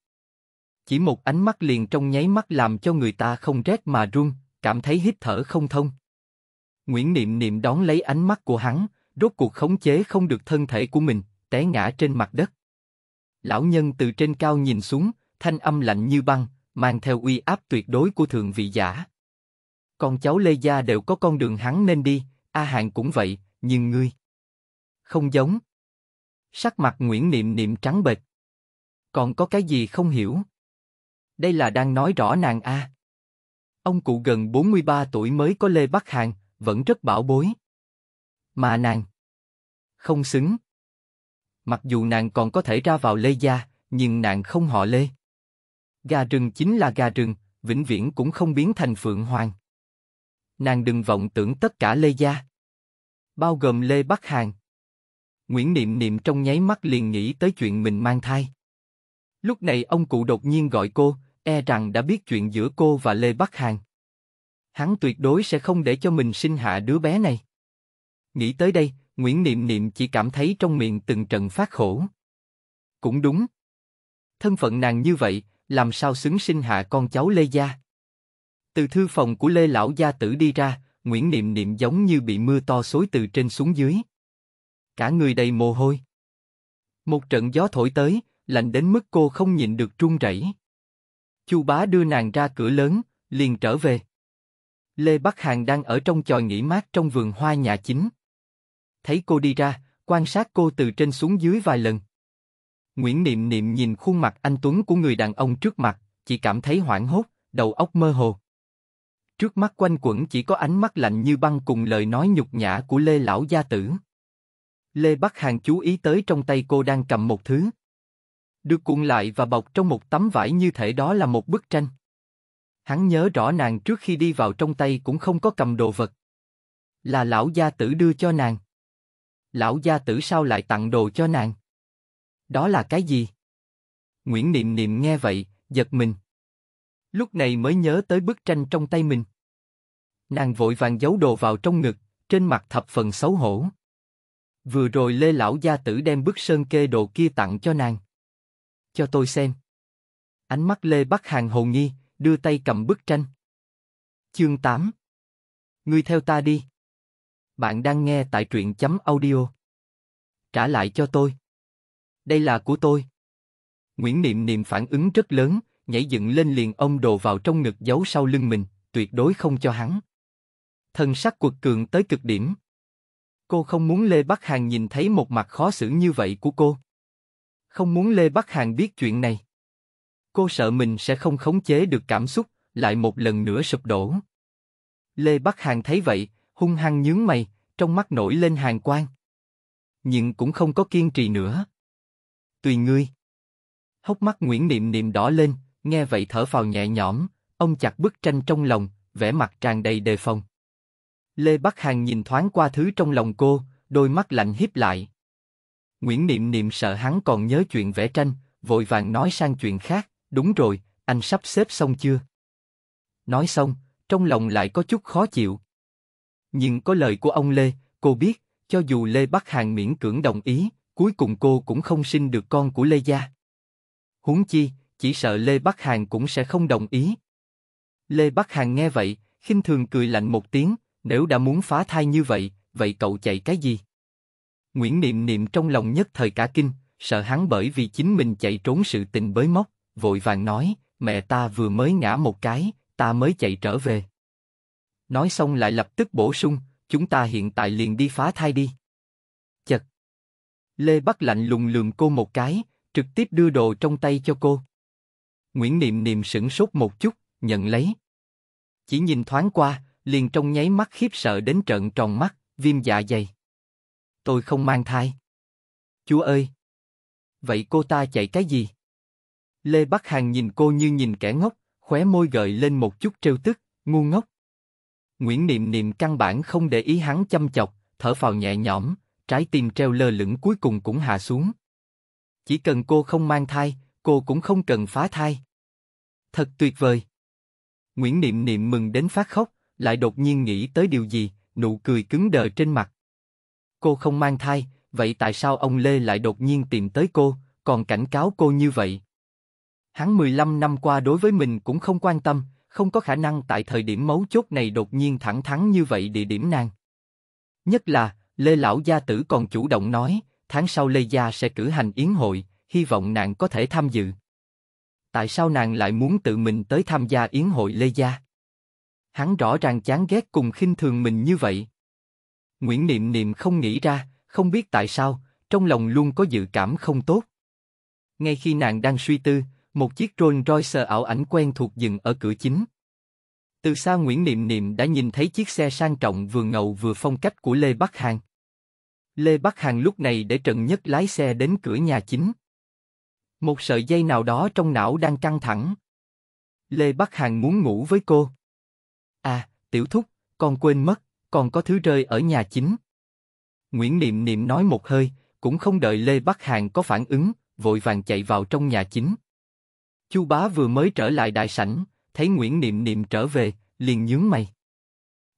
Chỉ một ánh mắt liền trong nháy mắt làm cho người ta không rét mà run, cảm thấy hít thở không thông. Nguyễn Niệm Niệm đón lấy ánh mắt của hắn, rốt cuộc khống chế không được thân thể của mình, té ngã trên mặt đất. Lão nhân từ trên cao nhìn xuống, thanh âm lạnh như băng, mang theo uy áp tuyệt đối của thượng vị giả. Con cháu Lê Gia đều có con đường hắn nên đi, A Hạng cũng vậy, nhưng ngươi... Không giống. Sắc mặt Nguyễn Niệm Niệm trắng bệch. Còn có cái gì không hiểu? Đây là đang nói rõ nàng a. Ông cụ gần 43 tuổi mới có Lê Bắc hàn vẫn rất bảo bối. Mà nàng không xứng. Mặc dù nàng còn có thể ra vào Lê gia, nhưng nàng không họ Lê. Gà rừng chính là gà rừng, vĩnh viễn cũng không biến thành phượng hoàng. Nàng đừng vọng tưởng tất cả Lê gia, bao gồm Lê Bắc hàn Nguyễn Niệm Niệm trong nháy mắt liền nghĩ tới chuyện mình mang thai. Lúc này ông cụ đột nhiên gọi cô, e rằng đã biết chuyện giữa cô và Lê Bắc Hàn. Hắn tuyệt đối sẽ không để cho mình sinh hạ đứa bé này. Nghĩ tới đây, Nguyễn Niệm Niệm chỉ cảm thấy trong miệng từng trận phát khổ. Cũng đúng. Thân phận nàng như vậy, làm sao xứng sinh hạ con cháu Lê Gia? Từ thư phòng của Lê Lão Gia Tử đi ra, Nguyễn Niệm Niệm giống như bị mưa to xối từ trên xuống dưới. Cả người đầy mồ hôi. Một trận gió thổi tới, lạnh đến mức cô không nhịn được trung rẩy. Chu Bá đưa nàng ra cửa lớn, liền trở về. Lê Bắc Hàng đang ở trong chòi nghỉ mát trong vườn hoa nhà chính. Thấy cô đi ra, quan sát cô từ trên xuống dưới vài lần. Nguyễn Niệm Niệm nhìn khuôn mặt anh Tuấn của người đàn ông trước mặt, chỉ cảm thấy hoảng hốt, đầu óc mơ hồ. Trước mắt quanh quẩn chỉ có ánh mắt lạnh như băng cùng lời nói nhục nhã của Lê Lão Gia Tử. Lê Bắc Hàng chú ý tới trong tay cô đang cầm một thứ, được cuộn lại và bọc trong một tấm vải như thể đó là một bức tranh. Hắn nhớ rõ nàng trước khi đi vào trong tay cũng không có cầm đồ vật. Là lão gia tử đưa cho nàng. Lão gia tử sao lại tặng đồ cho nàng? Đó là cái gì? Nguyễn Niệm Niệm nghe vậy, giật mình. Lúc này mới nhớ tới bức tranh trong tay mình. Nàng vội vàng giấu đồ vào trong ngực, trên mặt thập phần xấu hổ. Vừa rồi Lê Lão Gia Tử đem bức sơn kê đồ kia tặng cho nàng cho tôi xem. Ánh mắt Lê Bắc Hàng hồ nghi, đưa tay cầm bức tranh. Chương 8 Ngươi theo ta đi. Bạn đang nghe tại truyện chấm audio. Trả lại cho tôi. Đây là của tôi. Nguyễn Niệm Niệm phản ứng rất lớn, nhảy dựng lên liền ông đồ vào trong ngực giấu sau lưng mình, tuyệt đối không cho hắn. Thân sắc quật cường tới cực điểm. Cô không muốn Lê Bắc Hàng nhìn thấy một mặt khó xử như vậy của cô không muốn Lê Bắc Hàng biết chuyện này. Cô sợ mình sẽ không khống chế được cảm xúc, lại một lần nữa sụp đổ. Lê Bắc Hàng thấy vậy, hung hăng nhướng mày, trong mắt nổi lên hàng quang. Nhưng cũng không có kiên trì nữa. Tùy ngươi. Hốc mắt Nguyễn Niệm Niệm đỏ lên, nghe vậy thở phào nhẹ nhõm, ông chặt bức tranh trong lòng, vẻ mặt tràn đầy đề phòng. Lê Bắc Hàng nhìn thoáng qua thứ trong lòng cô, đôi mắt lạnh híp lại. Nguyễn Niệm Niệm sợ hắn còn nhớ chuyện vẽ tranh, vội vàng nói sang chuyện khác, đúng rồi, anh sắp xếp xong chưa? Nói xong, trong lòng lại có chút khó chịu. Nhưng có lời của ông Lê, cô biết, cho dù Lê Bắc Hàng miễn cưỡng đồng ý, cuối cùng cô cũng không sinh được con của Lê Gia. Huống chi, chỉ sợ Lê Bắc Hàng cũng sẽ không đồng ý. Lê Bắc Hàng nghe vậy, khinh thường cười lạnh một tiếng, nếu đã muốn phá thai như vậy, vậy cậu chạy cái gì? Nguyễn Niệm Niệm trong lòng nhất thời cả kinh, sợ hắn bởi vì chính mình chạy trốn sự tình bới móc, vội vàng nói, mẹ ta vừa mới ngã một cái, ta mới chạy trở về. Nói xong lại lập tức bổ sung, chúng ta hiện tại liền đi phá thai đi. Chật. Lê Bắc lạnh lùng lườm cô một cái, trực tiếp đưa đồ trong tay cho cô. Nguyễn Niệm Niệm sững sốt một chút, nhận lấy. Chỉ nhìn thoáng qua, liền trong nháy mắt khiếp sợ đến trợn tròn mắt, viêm dạ dày tôi không mang thai. Chúa ơi! Vậy cô ta chạy cái gì? Lê Bắc Hằng nhìn cô như nhìn kẻ ngốc, khóe môi gợi lên một chút trêu tức, ngu ngốc. Nguyễn Niệm Niệm căn bản không để ý hắn chăm chọc, thở phào nhẹ nhõm, trái tim treo lơ lửng cuối cùng cũng hạ xuống. Chỉ cần cô không mang thai, cô cũng không cần phá thai. Thật tuyệt vời. Nguyễn Niệm Niệm mừng đến phát khóc, lại đột nhiên nghĩ tới điều gì, nụ cười cứng đờ trên mặt cô không mang thai, vậy tại sao ông Lê lại đột nhiên tìm tới cô, còn cảnh cáo cô như vậy? Hắn 15 năm qua đối với mình cũng không quan tâm, không có khả năng tại thời điểm mấu chốt này đột nhiên thẳng thắn như vậy địa điểm nàng. Nhất là, Lê Lão Gia Tử còn chủ động nói, tháng sau Lê Gia sẽ cử hành yến hội, hy vọng nàng có thể tham dự. Tại sao nàng lại muốn tự mình tới tham gia yến hội Lê Gia? Hắn rõ ràng chán ghét cùng khinh thường mình như vậy. Nguyễn Niệm Niệm không nghĩ ra, không biết tại sao, trong lòng luôn có dự cảm không tốt. Ngay khi nàng đang suy tư, một chiếc Rolls Royce ảo ảnh quen thuộc dừng ở cửa chính. Từ xa Nguyễn Niệm Niệm đã nhìn thấy chiếc xe sang trọng vừa ngầu vừa phong cách của Lê Bắc Hàng. Lê Bắc Hàng lúc này để Trần Nhất lái xe đến cửa nhà chính. Một sợi dây nào đó trong não đang căng thẳng. Lê Bắc Hàng muốn ngủ với cô. À, tiểu thúc, con quên mất còn có thứ rơi ở nhà chính. Nguyễn Niệm Niệm nói một hơi, cũng không đợi Lê Bắc Hàn có phản ứng, vội vàng chạy vào trong nhà chính. Chu Bá vừa mới trở lại đại sảnh, thấy Nguyễn Niệm Niệm trở về, liền nhướng mày.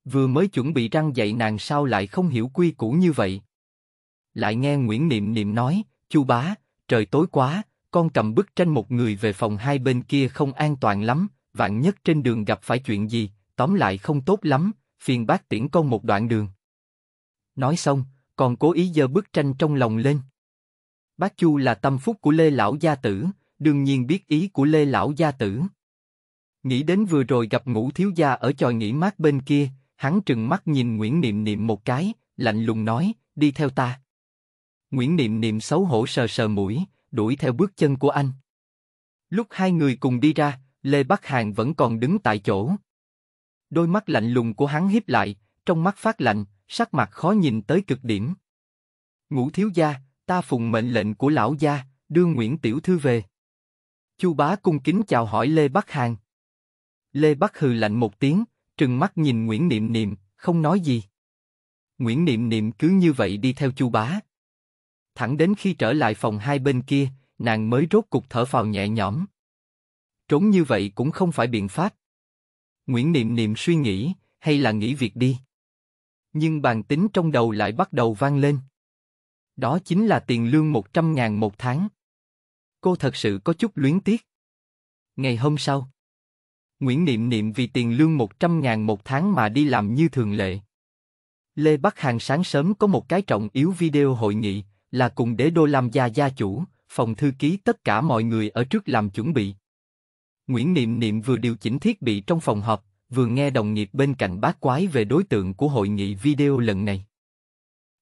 Vừa mới chuẩn bị răng dậy nàng sao lại không hiểu quy củ như vậy. Lại nghe Nguyễn Niệm Niệm nói, Chu Bá, trời tối quá, con cầm bức tranh một người về phòng hai bên kia không an toàn lắm, vạn nhất trên đường gặp phải chuyện gì, tóm lại không tốt lắm, phiền bác tiễn con một đoạn đường. Nói xong, còn cố ý giơ bức tranh trong lòng lên. Bác Chu là tâm phúc của Lê Lão Gia Tử, đương nhiên biết ý của Lê Lão Gia Tử. Nghĩ đến vừa rồi gặp ngũ thiếu gia ở tròi nghỉ mát bên kia, hắn trừng mắt nhìn Nguyễn Niệm Niệm một cái, lạnh lùng nói, đi theo ta. Nguyễn Niệm Niệm xấu hổ sờ sờ mũi, đuổi theo bước chân của anh. Lúc hai người cùng đi ra, Lê Bắc Hàn vẫn còn đứng tại chỗ. Đôi mắt lạnh lùng của hắn híp lại, trong mắt phát lạnh, sắc mặt khó nhìn tới cực điểm. Ngũ thiếu gia, ta phụng mệnh lệnh của lão gia, đưa Nguyễn Tiểu Thư về. Chu bá cung kính chào hỏi Lê Bắc Hàng. Lê Bắc hừ lạnh một tiếng, trừng mắt nhìn Nguyễn Niệm Niệm, không nói gì. Nguyễn Niệm Niệm cứ như vậy đi theo Chu Bá. Thẳng đến khi trở lại phòng hai bên kia, nàng mới rốt cục thở phào nhẹ nhõm. Trốn như vậy cũng không phải biện pháp, Nguyễn Niệm Niệm suy nghĩ, hay là nghĩ việc đi. Nhưng bàn tính trong đầu lại bắt đầu vang lên. Đó chính là tiền lương 100 ngàn một tháng. Cô thật sự có chút luyến tiếc. Ngày hôm sau, Nguyễn Niệm Niệm vì tiền lương 100 ngàn một tháng mà đi làm như thường lệ. Lê Bắc Hàng sáng sớm có một cái trọng yếu video hội nghị, là cùng đế đô làm gia gia chủ, phòng thư ký tất cả mọi người ở trước làm chuẩn bị. Nguyễn Niệm Niệm vừa điều chỉnh thiết bị trong phòng họp, vừa nghe đồng nghiệp bên cạnh bác quái về đối tượng của hội nghị video lần này.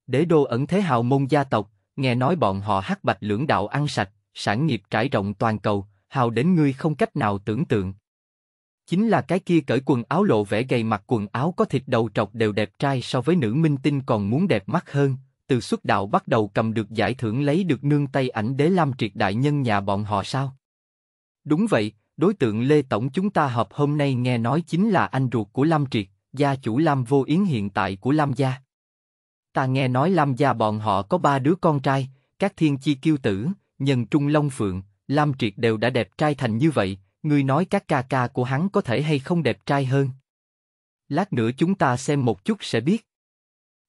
Đế đô ẩn thế hào môn gia tộc, nghe nói bọn họ hắc bạch lưỡng đạo ăn sạch, sản nghiệp trải rộng toàn cầu, hào đến ngươi không cách nào tưởng tượng. Chính là cái kia cởi quần áo lộ vẻ gầy mặt quần áo có thịt đầu trọc đều đẹp trai so với nữ minh tinh còn muốn đẹp mắt hơn, từ xuất đạo bắt đầu cầm được giải thưởng lấy được nương tay ảnh đế lam triệt đại nhân nhà bọn họ sao? Đúng vậy, Đối tượng Lê Tổng chúng ta họp hôm nay nghe nói chính là anh ruột của Lam Triệt, gia chủ Lam Vô Yến hiện tại của Lam Gia. Ta nghe nói Lam Gia bọn họ có ba đứa con trai, các thiên chi kiêu tử, nhân trung long phượng, Lam Triệt đều đã đẹp trai thành như vậy, ngươi nói các ca ca của hắn có thể hay không đẹp trai hơn. Lát nữa chúng ta xem một chút sẽ biết.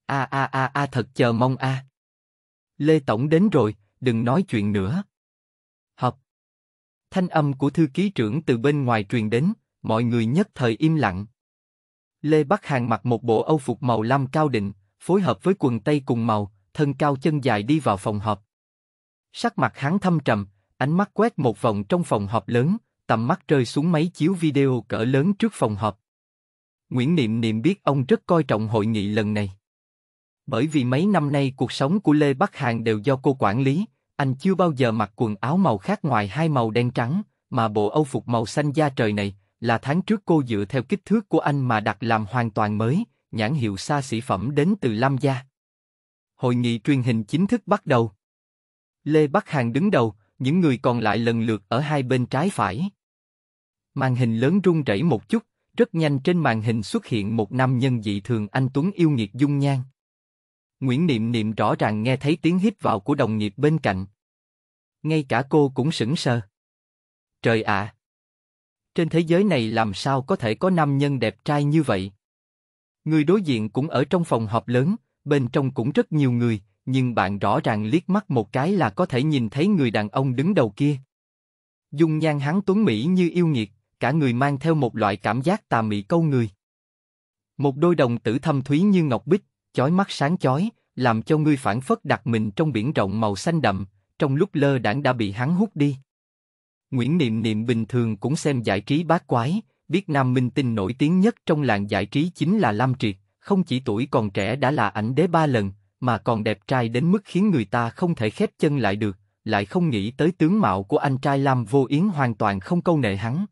A a a a thật chờ mong a. À. Lê Tổng đến rồi, đừng nói chuyện nữa, Thanh âm của thư ký trưởng từ bên ngoài truyền đến, mọi người nhất thời im lặng. Lê Bắc Hàng mặc một bộ âu phục màu lam cao định, phối hợp với quần tây cùng màu, thân cao chân dài đi vào phòng họp. Sắc mặt hắn thâm trầm, ánh mắt quét một vòng trong phòng họp lớn, tầm mắt rơi xuống máy chiếu video cỡ lớn trước phòng họp. Nguyễn Niệm Niệm biết ông rất coi trọng hội nghị lần này. Bởi vì mấy năm nay cuộc sống của Lê Bắc Hàng đều do cô quản lý, anh chưa bao giờ mặc quần áo màu khác ngoài hai màu đen trắng, mà bộ âu phục màu xanh da trời này là tháng trước cô dựa theo kích thước của anh mà đặt làm hoàn toàn mới, nhãn hiệu xa xỉ phẩm đến từ Lam Gia. Hội nghị truyền hình chính thức bắt đầu. Lê Bắc Hàng đứng đầu, những người còn lại lần lượt ở hai bên trái phải. Màn hình lớn rung rẩy một chút, rất nhanh trên màn hình xuất hiện một nam nhân dị thường anh Tuấn yêu nghiệt dung nhan. Nguyễn Niệm Niệm rõ ràng nghe thấy tiếng hít vào của đồng nghiệp bên cạnh. Ngay cả cô cũng sững sờ. Trời ạ! trên thế giới này làm sao có thể có nam nhân đẹp trai như vậy? Người đối diện cũng ở trong phòng họp lớn, bên trong cũng rất nhiều người, nhưng bạn rõ ràng liếc mắt một cái là có thể nhìn thấy người đàn ông đứng đầu kia. Dung nhan hắn tuấn mỹ như yêu nghiệt, cả người mang theo một loại cảm giác tà mị câu người. Một đôi đồng tử thâm thúy như ngọc bích, chói mắt sáng chói, làm cho ngươi phản phất đặt mình trong biển rộng màu xanh đậm, trong lúc lơ đãng đã bị hắn hút đi. Nguyễn Niệm Niệm bình thường cũng xem giải trí bát quái, biết nam minh tinh nổi tiếng nhất trong làng giải trí chính là Lam Triệt, không chỉ tuổi còn trẻ đã là ảnh đế ba lần, mà còn đẹp trai đến mức khiến người ta không thể khép chân lại được, lại không nghĩ tới tướng mạo của anh trai Lam Vô Yến hoàn toàn không câu nệ hắn.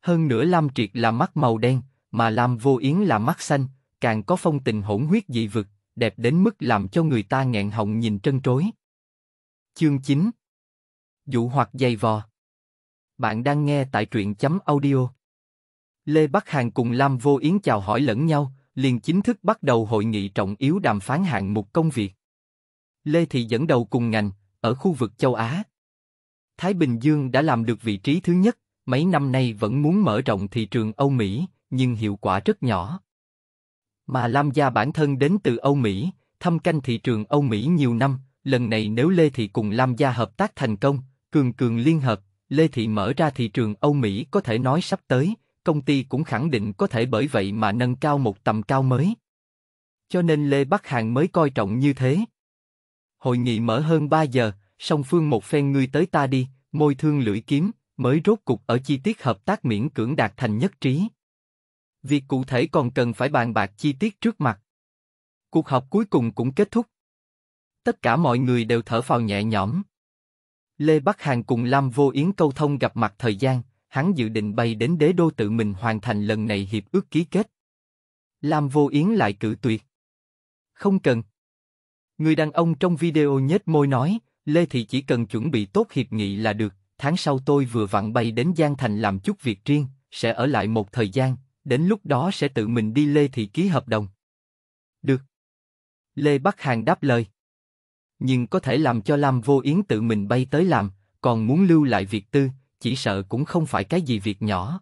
Hơn nữa Lam Triệt là mắt màu đen, mà Lam Vô Yến là mắt xanh, càng có phong tình hỗn huyết dị vực, đẹp đến mức làm cho người ta nghẹn họng nhìn trân trối. Chương 9 Dụ hoặc dày vò Bạn đang nghe tại truyện chấm audio. Lê Bắc Hàng cùng Lam Vô Yến chào hỏi lẫn nhau, liền chính thức bắt đầu hội nghị trọng yếu đàm phán hạng mục công việc. Lê Thị dẫn đầu cùng ngành, ở khu vực châu Á. Thái Bình Dương đã làm được vị trí thứ nhất, mấy năm nay vẫn muốn mở rộng thị trường Âu Mỹ, nhưng hiệu quả rất nhỏ. Mà Lam Gia bản thân đến từ Âu Mỹ, thâm canh thị trường Âu Mỹ nhiều năm, lần này nếu Lê Thị cùng Lam Gia hợp tác thành công, cường cường liên hợp, Lê Thị mở ra thị trường Âu Mỹ có thể nói sắp tới, công ty cũng khẳng định có thể bởi vậy mà nâng cao một tầm cao mới. Cho nên Lê Bắc Hàng mới coi trọng như thế. Hội nghị mở hơn 3 giờ, song phương một phen ngươi tới ta đi, môi thương lưỡi kiếm, mới rốt cục ở chi tiết hợp tác miễn cưỡng đạt thành nhất trí. Việc cụ thể còn cần phải bàn bạc chi tiết trước mặt. Cuộc họp cuối cùng cũng kết thúc. Tất cả mọi người đều thở phào nhẹ nhõm. Lê Bắc Hàn cùng Lam Vô Yến câu thông gặp mặt thời gian, hắn dự định bay đến đế đô tự mình hoàn thành lần này hiệp ước ký kết. Lam Vô Yến lại cử tuyệt. Không cần. Người đàn ông trong video nhếch môi nói, Lê Thị chỉ cần chuẩn bị tốt hiệp nghị là được, tháng sau tôi vừa vặn bay đến Giang Thành làm chút việc riêng, sẽ ở lại một thời gian, đến lúc đó sẽ tự mình đi Lê Thị ký hợp đồng. Được. Lê Bắc Hàng đáp lời. Nhưng có thể làm cho Lam Vô Yến tự mình bay tới làm, còn muốn lưu lại việc tư, chỉ sợ cũng không phải cái gì việc nhỏ.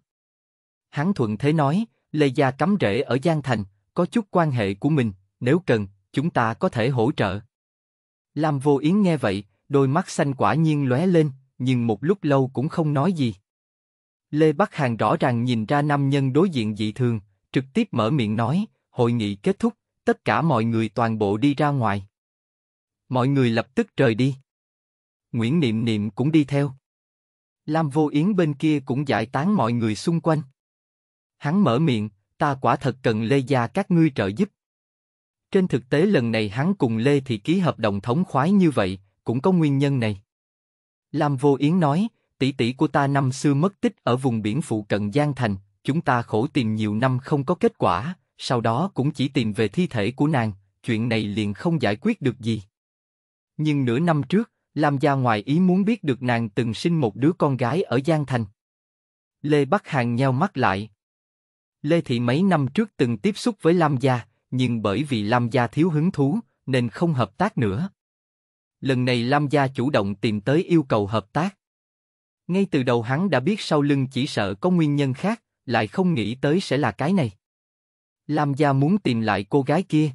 Hắn thuận thế nói, Lê Gia cắm rễ ở Giang Thành, có chút quan hệ của mình, nếu cần, chúng ta có thể hỗ trợ. Lam Vô Yến nghe vậy, đôi mắt xanh quả nhiên lóe lên, nhưng một lúc lâu cũng không nói gì. Lê Bắc Hàng rõ ràng nhìn ra nam nhân đối diện dị thường, trực tiếp mở miệng nói, hội nghị kết thúc, tất cả mọi người toàn bộ đi ra ngoài. Mọi người lập tức rời đi. Nguyễn Niệm Niệm cũng đi theo. Lam Vô Yến bên kia cũng giải tán mọi người xung quanh. Hắn mở miệng, ta quả thật cần Lê Gia các ngươi trợ giúp. Trên thực tế lần này hắn cùng Lê thì ký hợp đồng thống khoái như vậy, cũng có nguyên nhân này. Lam Vô Yến nói, tỷ tỷ của ta năm xưa mất tích ở vùng biển phụ cận Giang Thành, chúng ta khổ tìm nhiều năm không có kết quả, sau đó cũng chỉ tìm về thi thể của nàng, chuyện này liền không giải quyết được gì. Nhưng nửa năm trước, Lam Gia ngoài ý muốn biết được nàng từng sinh một đứa con gái ở Giang Thành. Lê Bắc Hàng nheo mắt lại. Lê Thị mấy năm trước từng tiếp xúc với Lam Gia, nhưng bởi vì Lam Gia thiếu hứng thú, nên không hợp tác nữa. Lần này Lam Gia chủ động tìm tới yêu cầu hợp tác. Ngay từ đầu hắn đã biết sau lưng chỉ sợ có nguyên nhân khác, lại không nghĩ tới sẽ là cái này. Lam gia muốn tìm lại cô gái kia.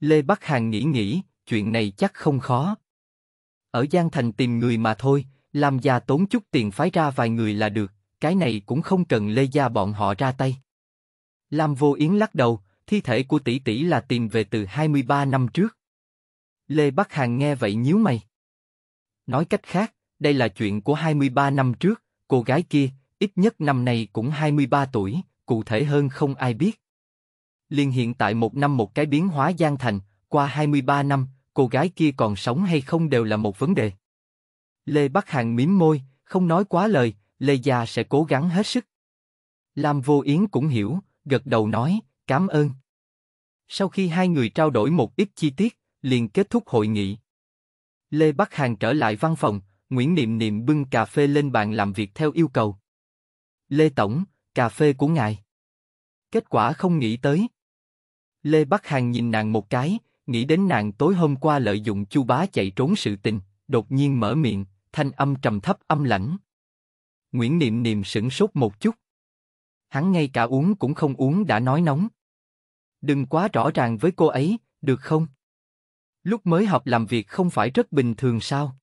Lê Bắc Hàn nghĩ nghĩ, chuyện này chắc không khó. Ở Giang Thành tìm người mà thôi, Lam gia tốn chút tiền phái ra vài người là được, cái này cũng không cần Lê gia bọn họ ra tay. Lam Vô Yến lắc đầu, thi thể của tỷ tỷ là tìm về từ 23 năm trước. Lê Bắc Hàn nghe vậy nhíu mày. Nói cách khác, đây là chuyện của 23 năm trước, cô gái kia, ít nhất năm nay cũng 23 tuổi, cụ thể hơn không ai biết. Liên hiện tại một năm một cái biến hóa gian thành, qua 23 năm, cô gái kia còn sống hay không đều là một vấn đề. Lê Bắc Hàng mím môi, không nói quá lời, Lê Gia sẽ cố gắng hết sức. Lam Vô Yến cũng hiểu, gật đầu nói, cảm ơn. Sau khi hai người trao đổi một ít chi tiết, liền kết thúc hội nghị. Lê Bắc Hàng trở lại văn phòng, Nguyễn Niệm Niệm bưng cà phê lên bàn làm việc theo yêu cầu. Lê Tổng, cà phê của ngài. Kết quả không nghĩ tới. Lê Bắc Hàng nhìn nàng một cái, nghĩ đến nàng tối hôm qua lợi dụng Chu Bá chạy trốn sự tình, đột nhiên mở miệng, thanh âm trầm thấp âm lãnh. Nguyễn Niệm Niệm sững sốt một chút. Hắn ngay cả uống cũng không uống đã nói nóng. Đừng quá rõ ràng với cô ấy, được không? Lúc mới học làm việc không phải rất bình thường sao?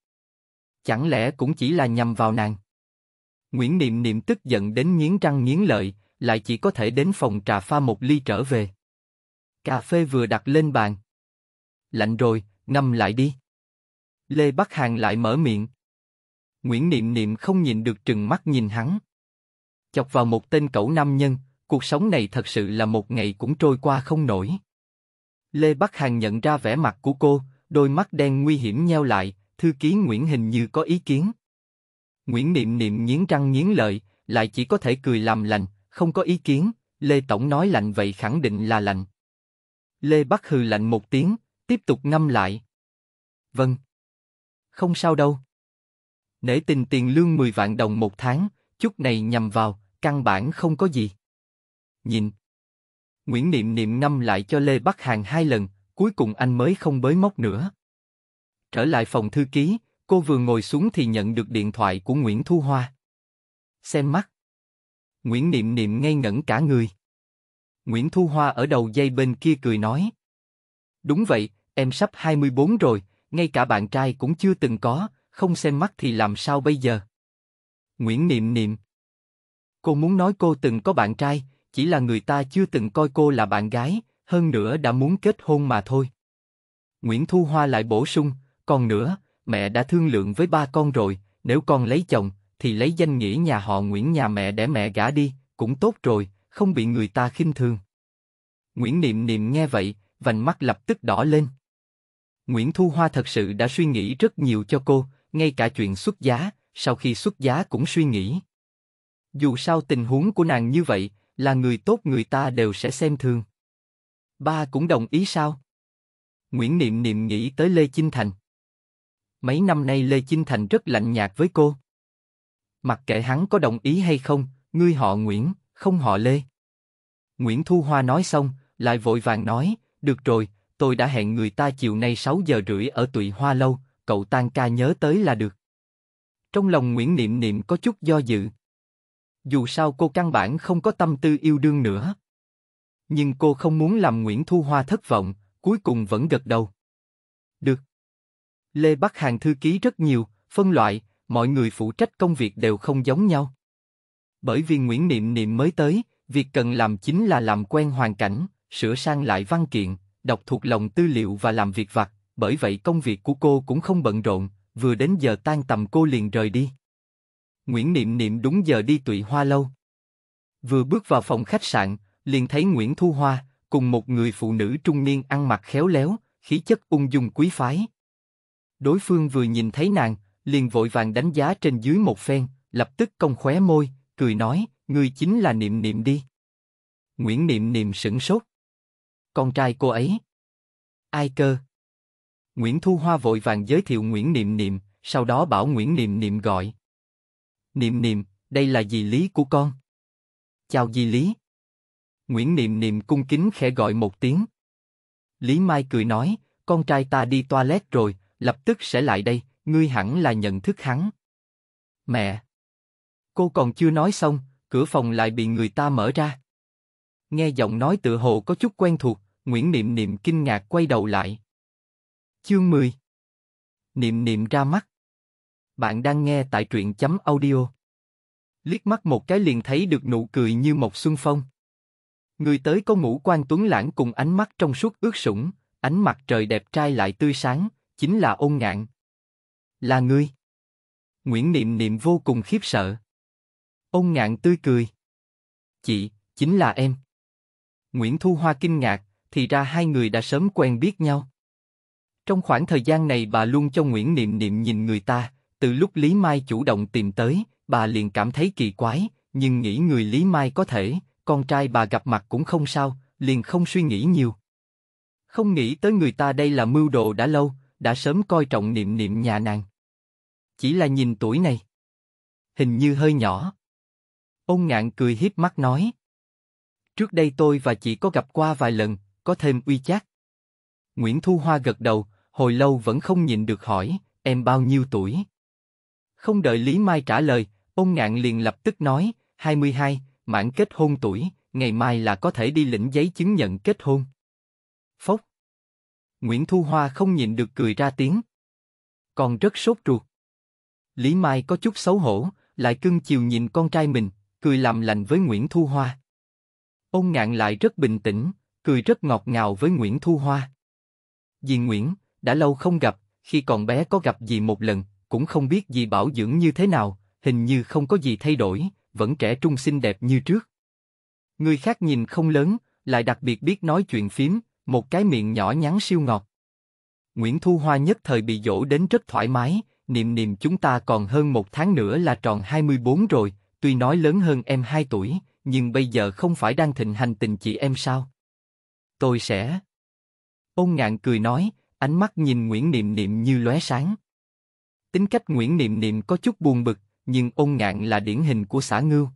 chẳng lẽ cũng chỉ là nhằm vào nàng? Nguyễn Niệm Niệm tức giận đến nghiến răng nghiến lợi, lại chỉ có thể đến phòng trà pha một ly trở về. Cà phê vừa đặt lên bàn. Lạnh rồi, ngâm lại đi. Lê Bắc Hàng lại mở miệng. Nguyễn Niệm Niệm không nhìn được trừng mắt nhìn hắn. Chọc vào một tên cẩu nam nhân, cuộc sống này thật sự là một ngày cũng trôi qua không nổi. Lê Bắc Hàng nhận ra vẻ mặt của cô, đôi mắt đen nguy hiểm nheo lại, thư ký Nguyễn hình như có ý kiến. Nguyễn Niệm Niệm nghiến răng nghiến lợi, lại chỉ có thể cười làm lành, không có ý kiến, Lê Tổng nói lạnh vậy khẳng định là lạnh. Lê Bắc hừ lạnh một tiếng, tiếp tục ngâm lại. Vâng. Không sao đâu. Nể tình tiền lương 10 vạn đồng một tháng, chút này nhầm vào, căn bản không có gì. Nhìn. Nguyễn Niệm Niệm ngâm lại cho Lê Bắc Hàng hai lần, cuối cùng anh mới không bới móc nữa. Trở lại phòng thư ký, cô vừa ngồi xuống thì nhận được điện thoại của Nguyễn Thu Hoa. Xem mắt. Nguyễn Niệm Niệm ngây ngẩn cả người. Nguyễn Thu Hoa ở đầu dây bên kia cười nói. Đúng vậy, em sắp 24 rồi, ngay cả bạn trai cũng chưa từng có, không xem mắt thì làm sao bây giờ? Nguyễn Niệm Niệm. Cô muốn nói cô từng có bạn trai, chỉ là người ta chưa từng coi cô là bạn gái, hơn nữa đã muốn kết hôn mà thôi. Nguyễn Thu Hoa lại bổ sung, còn nữa, mẹ đã thương lượng với ba con rồi, nếu con lấy chồng, thì lấy danh nghĩa nhà họ Nguyễn nhà mẹ để mẹ gả đi, cũng tốt rồi, không bị người ta khinh thường. Nguyễn Niệm Niệm nghe vậy, vành mắt lập tức đỏ lên. Nguyễn Thu Hoa thật sự đã suy nghĩ rất nhiều cho cô, ngay cả chuyện xuất giá, sau khi xuất giá cũng suy nghĩ. Dù sao tình huống của nàng như vậy, là người tốt người ta đều sẽ xem thường. Ba cũng đồng ý sao? Nguyễn Niệm Niệm nghĩ tới Lê Chinh Thành. Mấy năm nay Lê Chinh Thành rất lạnh nhạt với cô. Mặc kệ hắn có đồng ý hay không, ngươi họ Nguyễn, không họ Lê. Nguyễn Thu Hoa nói xong, lại vội vàng nói, được rồi, tôi đã hẹn người ta chiều nay 6 giờ rưỡi ở Tụy Hoa Lâu, cậu tan ca nhớ tới là được. Trong lòng Nguyễn Niệm Niệm có chút do dự. Dù sao cô căn bản không có tâm tư yêu đương nữa. Nhưng cô không muốn làm Nguyễn Thu Hoa thất vọng, cuối cùng vẫn gật đầu. Được. Lê Bắc Hàng thư ký rất nhiều, phân loại, mọi người phụ trách công việc đều không giống nhau. Bởi vì Nguyễn Niệm Niệm mới tới, việc cần làm chính là làm quen hoàn cảnh, sửa sang lại văn kiện, đọc thuộc lòng tư liệu và làm việc vặt, bởi vậy công việc của cô cũng không bận rộn, vừa đến giờ tan tầm cô liền rời đi. Nguyễn Niệm Niệm đúng giờ đi tụy hoa lâu. Vừa bước vào phòng khách sạn, liền thấy Nguyễn Thu Hoa, cùng một người phụ nữ trung niên ăn mặc khéo léo, khí chất ung dung quý phái. Đối phương vừa nhìn thấy nàng, liền vội vàng đánh giá trên dưới một phen, lập tức cong khóe môi, cười nói, ngươi chính là niệm niệm đi. Nguyễn niệm niệm sững sốt. Con trai cô ấy. Ai cơ? Nguyễn Thu Hoa vội vàng giới thiệu Nguyễn Niệm Niệm, sau đó bảo Nguyễn Niệm Niệm gọi. Niệm Niệm, đây là dì Lý của con. Chào dì Lý. Nguyễn Niệm Niệm cung kính khẽ gọi một tiếng. Lý Mai cười nói, con trai ta đi toilet rồi, lập tức sẽ lại đây, ngươi hẳn là nhận thức hắn. Mẹ! Cô còn chưa nói xong, cửa phòng lại bị người ta mở ra. Nghe giọng nói tự hồ có chút quen thuộc, Nguyễn Niệm Niệm kinh ngạc quay đầu lại. Chương 10 Niệm Niệm ra mắt. Bạn đang nghe tại truyện chấm audio. Liếc mắt một cái liền thấy được nụ cười như một xuân phong. Người tới có ngũ quan tuấn lãng cùng ánh mắt trong suốt ướt sũng, ánh mặt trời đẹp trai lại tươi sáng, chính là ôn ngạn. Là ngươi. Nguyễn Niệm Niệm vô cùng khiếp sợ. Ôn ngạn tươi cười. Chị, chính là em. Nguyễn Thu Hoa kinh ngạc, thì ra hai người đã sớm quen biết nhau. Trong khoảng thời gian này bà luôn cho Nguyễn Niệm Niệm nhìn người ta, từ lúc Lý Mai chủ động tìm tới, bà liền cảm thấy kỳ quái, nhưng nghĩ người Lý Mai có thể, con trai bà gặp mặt cũng không sao, liền không suy nghĩ nhiều. Không nghĩ tới người ta đây là mưu đồ đã lâu, đã sớm coi trọng niệm niệm nhà nàng. Chỉ là nhìn tuổi này. Hình như hơi nhỏ. Ông ngạn cười hiếp mắt nói. Trước đây tôi và chị có gặp qua vài lần, có thêm uy chát. Nguyễn Thu Hoa gật đầu, hồi lâu vẫn không nhìn được hỏi, em bao nhiêu tuổi? Không đợi Lý Mai trả lời, ông ngạn liền lập tức nói, 22, mãn kết hôn tuổi, ngày mai là có thể đi lĩnh giấy chứng nhận kết hôn. Phốc. Nguyễn Thu Hoa không nhịn được cười ra tiếng. Còn rất sốt ruột. Lý Mai có chút xấu hổ, lại cưng chiều nhìn con trai mình, cười làm lành với Nguyễn Thu Hoa. Ông ngạn lại rất bình tĩnh, cười rất ngọt ngào với Nguyễn Thu Hoa. Dì Nguyễn, đã lâu không gặp, khi còn bé có gặp dì một lần, cũng không biết dì bảo dưỡng như thế nào, hình như không có gì thay đổi, vẫn trẻ trung xinh đẹp như trước. Người khác nhìn không lớn, lại đặc biệt biết nói chuyện phím, một cái miệng nhỏ nhắn siêu ngọt. Nguyễn Thu Hoa nhất thời bị dỗ đến rất thoải mái, niệm niệm chúng ta còn hơn một tháng nữa là tròn 24 rồi, tuy nói lớn hơn em 2 tuổi, nhưng bây giờ không phải đang thịnh hành tình chị em sao? Tôi sẽ... Ông ngạn cười nói, ánh mắt nhìn Nguyễn Niệm Niệm như lóe sáng. Tính cách Nguyễn Niệm Niệm có chút buồn bực, nhưng ông ngạn là điển hình của xã ngưu.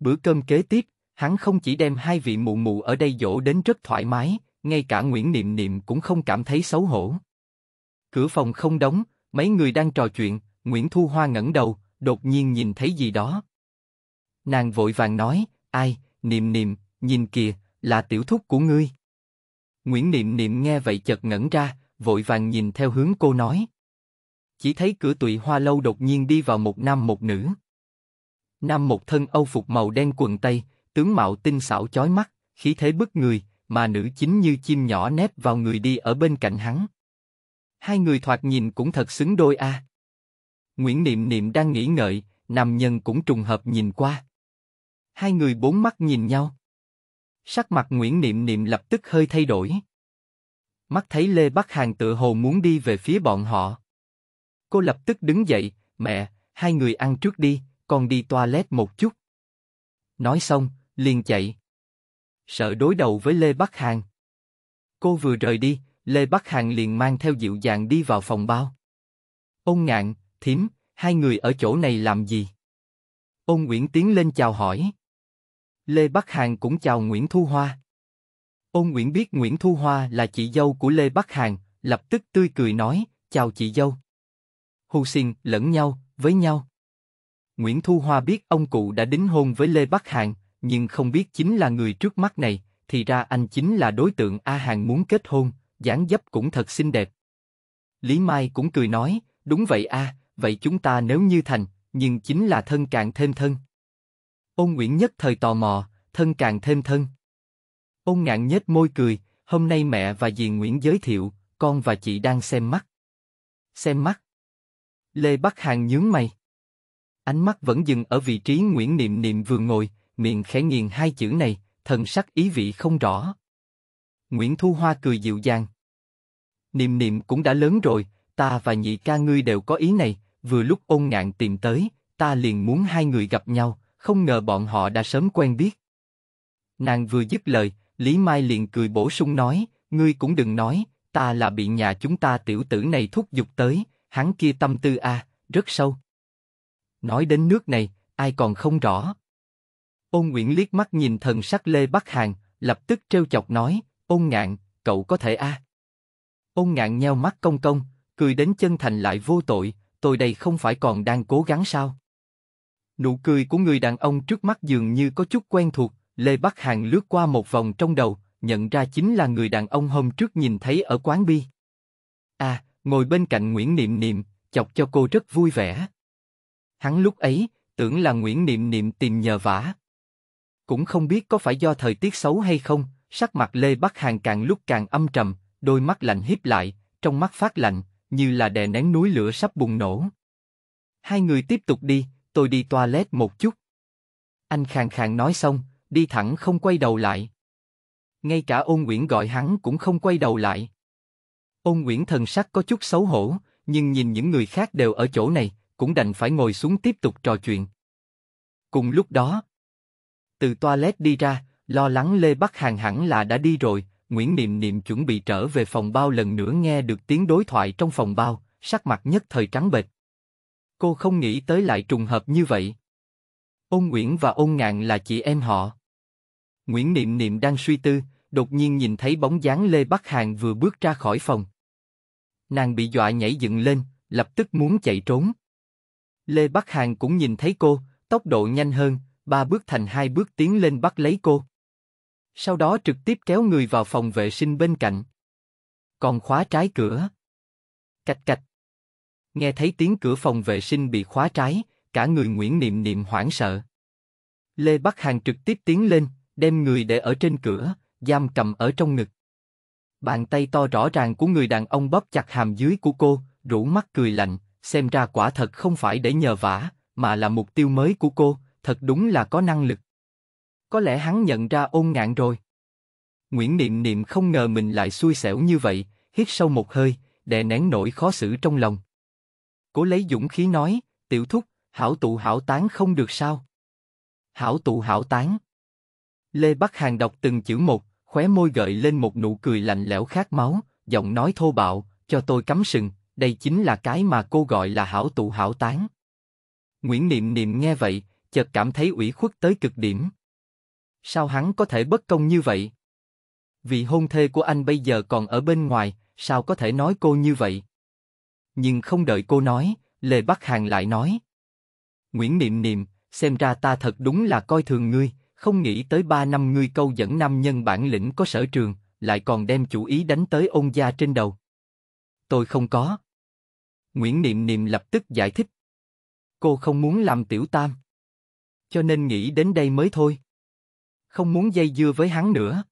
Bữa cơm kế tiếp, hắn không chỉ đem hai vị mụ mụ ở đây dỗ đến rất thoải mái, ngay cả Nguyễn Niệm Niệm cũng không cảm thấy xấu hổ. Cửa phòng không đóng, mấy người đang trò chuyện, Nguyễn Thu Hoa ngẩng đầu, đột nhiên nhìn thấy gì đó. Nàng vội vàng nói, ai, Niệm Niệm, nhìn kìa, là tiểu thúc của ngươi. Nguyễn Niệm Niệm nghe vậy chợt ngẩn ra, vội vàng nhìn theo hướng cô nói. Chỉ thấy cửa tụy hoa lâu đột nhiên đi vào một nam một nữ. Nam một thân âu phục màu đen quần tây, tướng mạo tinh xảo chói mắt, khí thế bức người, mà nữ chính như chim nhỏ nép vào người đi ở bên cạnh hắn. Hai người thoạt nhìn cũng thật xứng đôi a. À. Nguyễn Niệm Niệm đang nghĩ ngợi, nam nhân cũng trùng hợp nhìn qua. Hai người bốn mắt nhìn nhau. Sắc mặt Nguyễn Niệm Niệm lập tức hơi thay đổi. Mắt thấy Lê Bắc Hàng tự hồ muốn đi về phía bọn họ. Cô lập tức đứng dậy, mẹ, hai người ăn trước đi, con đi toilet một chút. Nói xong, liền chạy sợ đối đầu với Lê Bắc Hàng. Cô vừa rời đi, Lê Bắc Hàng liền mang theo dịu dàng đi vào phòng bao. Ông ngạn, thím, hai người ở chỗ này làm gì? Ông Nguyễn tiến lên chào hỏi. Lê Bắc Hàng cũng chào Nguyễn Thu Hoa. Ông Nguyễn biết Nguyễn Thu Hoa là chị dâu của Lê Bắc Hàng, lập tức tươi cười nói, chào chị dâu. Hù xin lẫn nhau, với nhau. Nguyễn Thu Hoa biết ông cụ đã đính hôn với Lê Bắc Hàng, nhưng không biết chính là người trước mắt này, thì ra anh chính là đối tượng A Hàng muốn kết hôn, dáng dấp cũng thật xinh đẹp. Lý Mai cũng cười nói, đúng vậy a, vậy chúng ta nếu như thành, nhưng chính là thân càng thêm thân. Ôn Nguyễn nhất thời tò mò, thân càng thêm thân. Ôn ngạn nhất môi cười, hôm nay mẹ và dì Nguyễn giới thiệu, con và chị đang xem mắt. Xem mắt. Lê Bắc Hàng nhướng mày. Ánh mắt vẫn dừng ở vị trí Nguyễn Niệm Niệm vừa ngồi, miệng khẽ nghiền hai chữ này, thần sắc ý vị không rõ. Nguyễn Thu Hoa cười dịu dàng. Niệm niệm cũng đã lớn rồi, ta và nhị ca ngươi đều có ý này, vừa lúc ôn ngạn tìm tới, ta liền muốn hai người gặp nhau, không ngờ bọn họ đã sớm quen biết. Nàng vừa dứt lời, Lý Mai liền cười bổ sung nói, ngươi cũng đừng nói, ta là bị nhà chúng ta tiểu tử này thúc giục tới, hắn kia tâm tư a, à, rất sâu. Nói đến nước này, ai còn không rõ. Ôn Nguyễn liếc mắt nhìn thần sắc Lê Bắc Hàn, lập tức trêu chọc nói, ôn ngạn, cậu có thể a? Ôn ngạn nheo mắt công công, cười đến chân thành lại vô tội, tôi đây không phải còn đang cố gắng sao? Nụ cười của người đàn ông trước mắt dường như có chút quen thuộc, Lê Bắc Hàn lướt qua một vòng trong đầu, nhận ra chính là người đàn ông hôm trước nhìn thấy ở quán bi. A, à, ngồi bên cạnh Nguyễn Niệm Niệm, chọc cho cô rất vui vẻ. Hắn lúc ấy tưởng là Nguyễn Niệm Niệm tìm nhờ vả. Cũng không biết có phải do thời tiết xấu hay không, sắc mặt Lê Bắc hàn càng lúc càng âm trầm, đôi mắt lạnh híp lại, trong mắt phát lạnh, như là đè nén núi lửa sắp bùng nổ. Hai người tiếp tục đi, tôi đi toilet một chút. Anh khàn khàn nói xong, đi thẳng không quay đầu lại. Ngay cả ôn Nguyễn gọi hắn cũng không quay đầu lại. Ôn Nguyễn thần sắc có chút xấu hổ, nhưng nhìn những người khác đều ở chỗ này, cũng đành phải ngồi xuống tiếp tục trò chuyện. Cùng lúc đó, từ toilet đi ra, lo lắng Lê Bắc Hàng hẳn là đã đi rồi, Nguyễn Niệm Niệm chuẩn bị trở về phòng bao lần nữa nghe được tiếng đối thoại trong phòng bao, sắc mặt nhất thời trắng bệch. Cô không nghĩ tới lại trùng hợp như vậy. Ôn Nguyễn và Ôn Ngạn là chị em họ. Nguyễn Niệm Niệm đang suy tư, đột nhiên nhìn thấy bóng dáng Lê Bắc Hàng vừa bước ra khỏi phòng. Nàng bị dọa nhảy dựng lên, lập tức muốn chạy trốn. Lê Bắc Hàng cũng nhìn thấy cô, tốc độ nhanh hơn, ba bước thành hai bước tiến lên bắt lấy cô. Sau đó trực tiếp kéo người vào phòng vệ sinh bên cạnh. Còn khóa trái cửa. Cạch cạch. Nghe thấy tiếng cửa phòng vệ sinh bị khóa trái, cả người Nguyễn Niệm Niệm hoảng sợ. Lê Bắc Hàng trực tiếp tiến lên, đem người để ở trên cửa, giam cầm ở trong ngực. Bàn tay to rõ ràng của người đàn ông bóp chặt hàm dưới của cô, rủ mắt cười lạnh, xem ra quả thật không phải để nhờ vả, mà là mục tiêu mới của cô, thật đúng là có năng lực. Có lẽ hắn nhận ra ôn ngạn rồi. Nguyễn Niệm Niệm không ngờ mình lại xui xẻo như vậy, hít sâu một hơi, đè nén nỗi khó xử trong lòng. Cố lấy dũng khí nói, tiểu thúc, hảo tụ hảo tán không được sao? Hảo tụ hảo tán. Lê Bắc Hàng đọc từng chữ một, khóe môi gợi lên một nụ cười lạnh lẽo khát máu, giọng nói thô bạo, cho tôi cắm sừng, đây chính là cái mà cô gọi là hảo tụ hảo tán. Nguyễn Niệm Niệm nghe vậy, chợt cảm thấy ủy khuất tới cực điểm. Sao hắn có thể bất công như vậy? Vì hôn thê của anh bây giờ còn ở bên ngoài, sao có thể nói cô như vậy? Nhưng không đợi cô nói, Lê Bắc Hàng lại nói. Nguyễn Niệm Niệm, xem ra ta thật đúng là coi thường ngươi, không nghĩ tới ba năm ngươi câu dẫn năm nhân bản lĩnh có sở trường, lại còn đem chủ ý đánh tới ông gia trên đầu. Tôi không có. Nguyễn Niệm Niệm lập tức giải thích. Cô không muốn làm tiểu tam. Cho nên nghĩ đến đây mới thôi. Không muốn dây dưa với hắn nữa.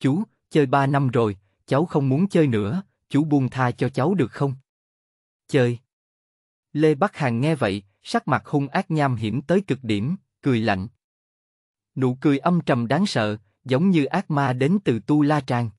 Chú, chơi ba năm rồi, cháu không muốn chơi nữa, chú buông tha cho cháu được không? Chơi. Lê Bắc Hàn nghe vậy, sắc mặt hung ác nham hiểm tới cực điểm, cười lạnh. Nụ cười âm trầm đáng sợ, giống như ác ma đến từ Tu La Trang.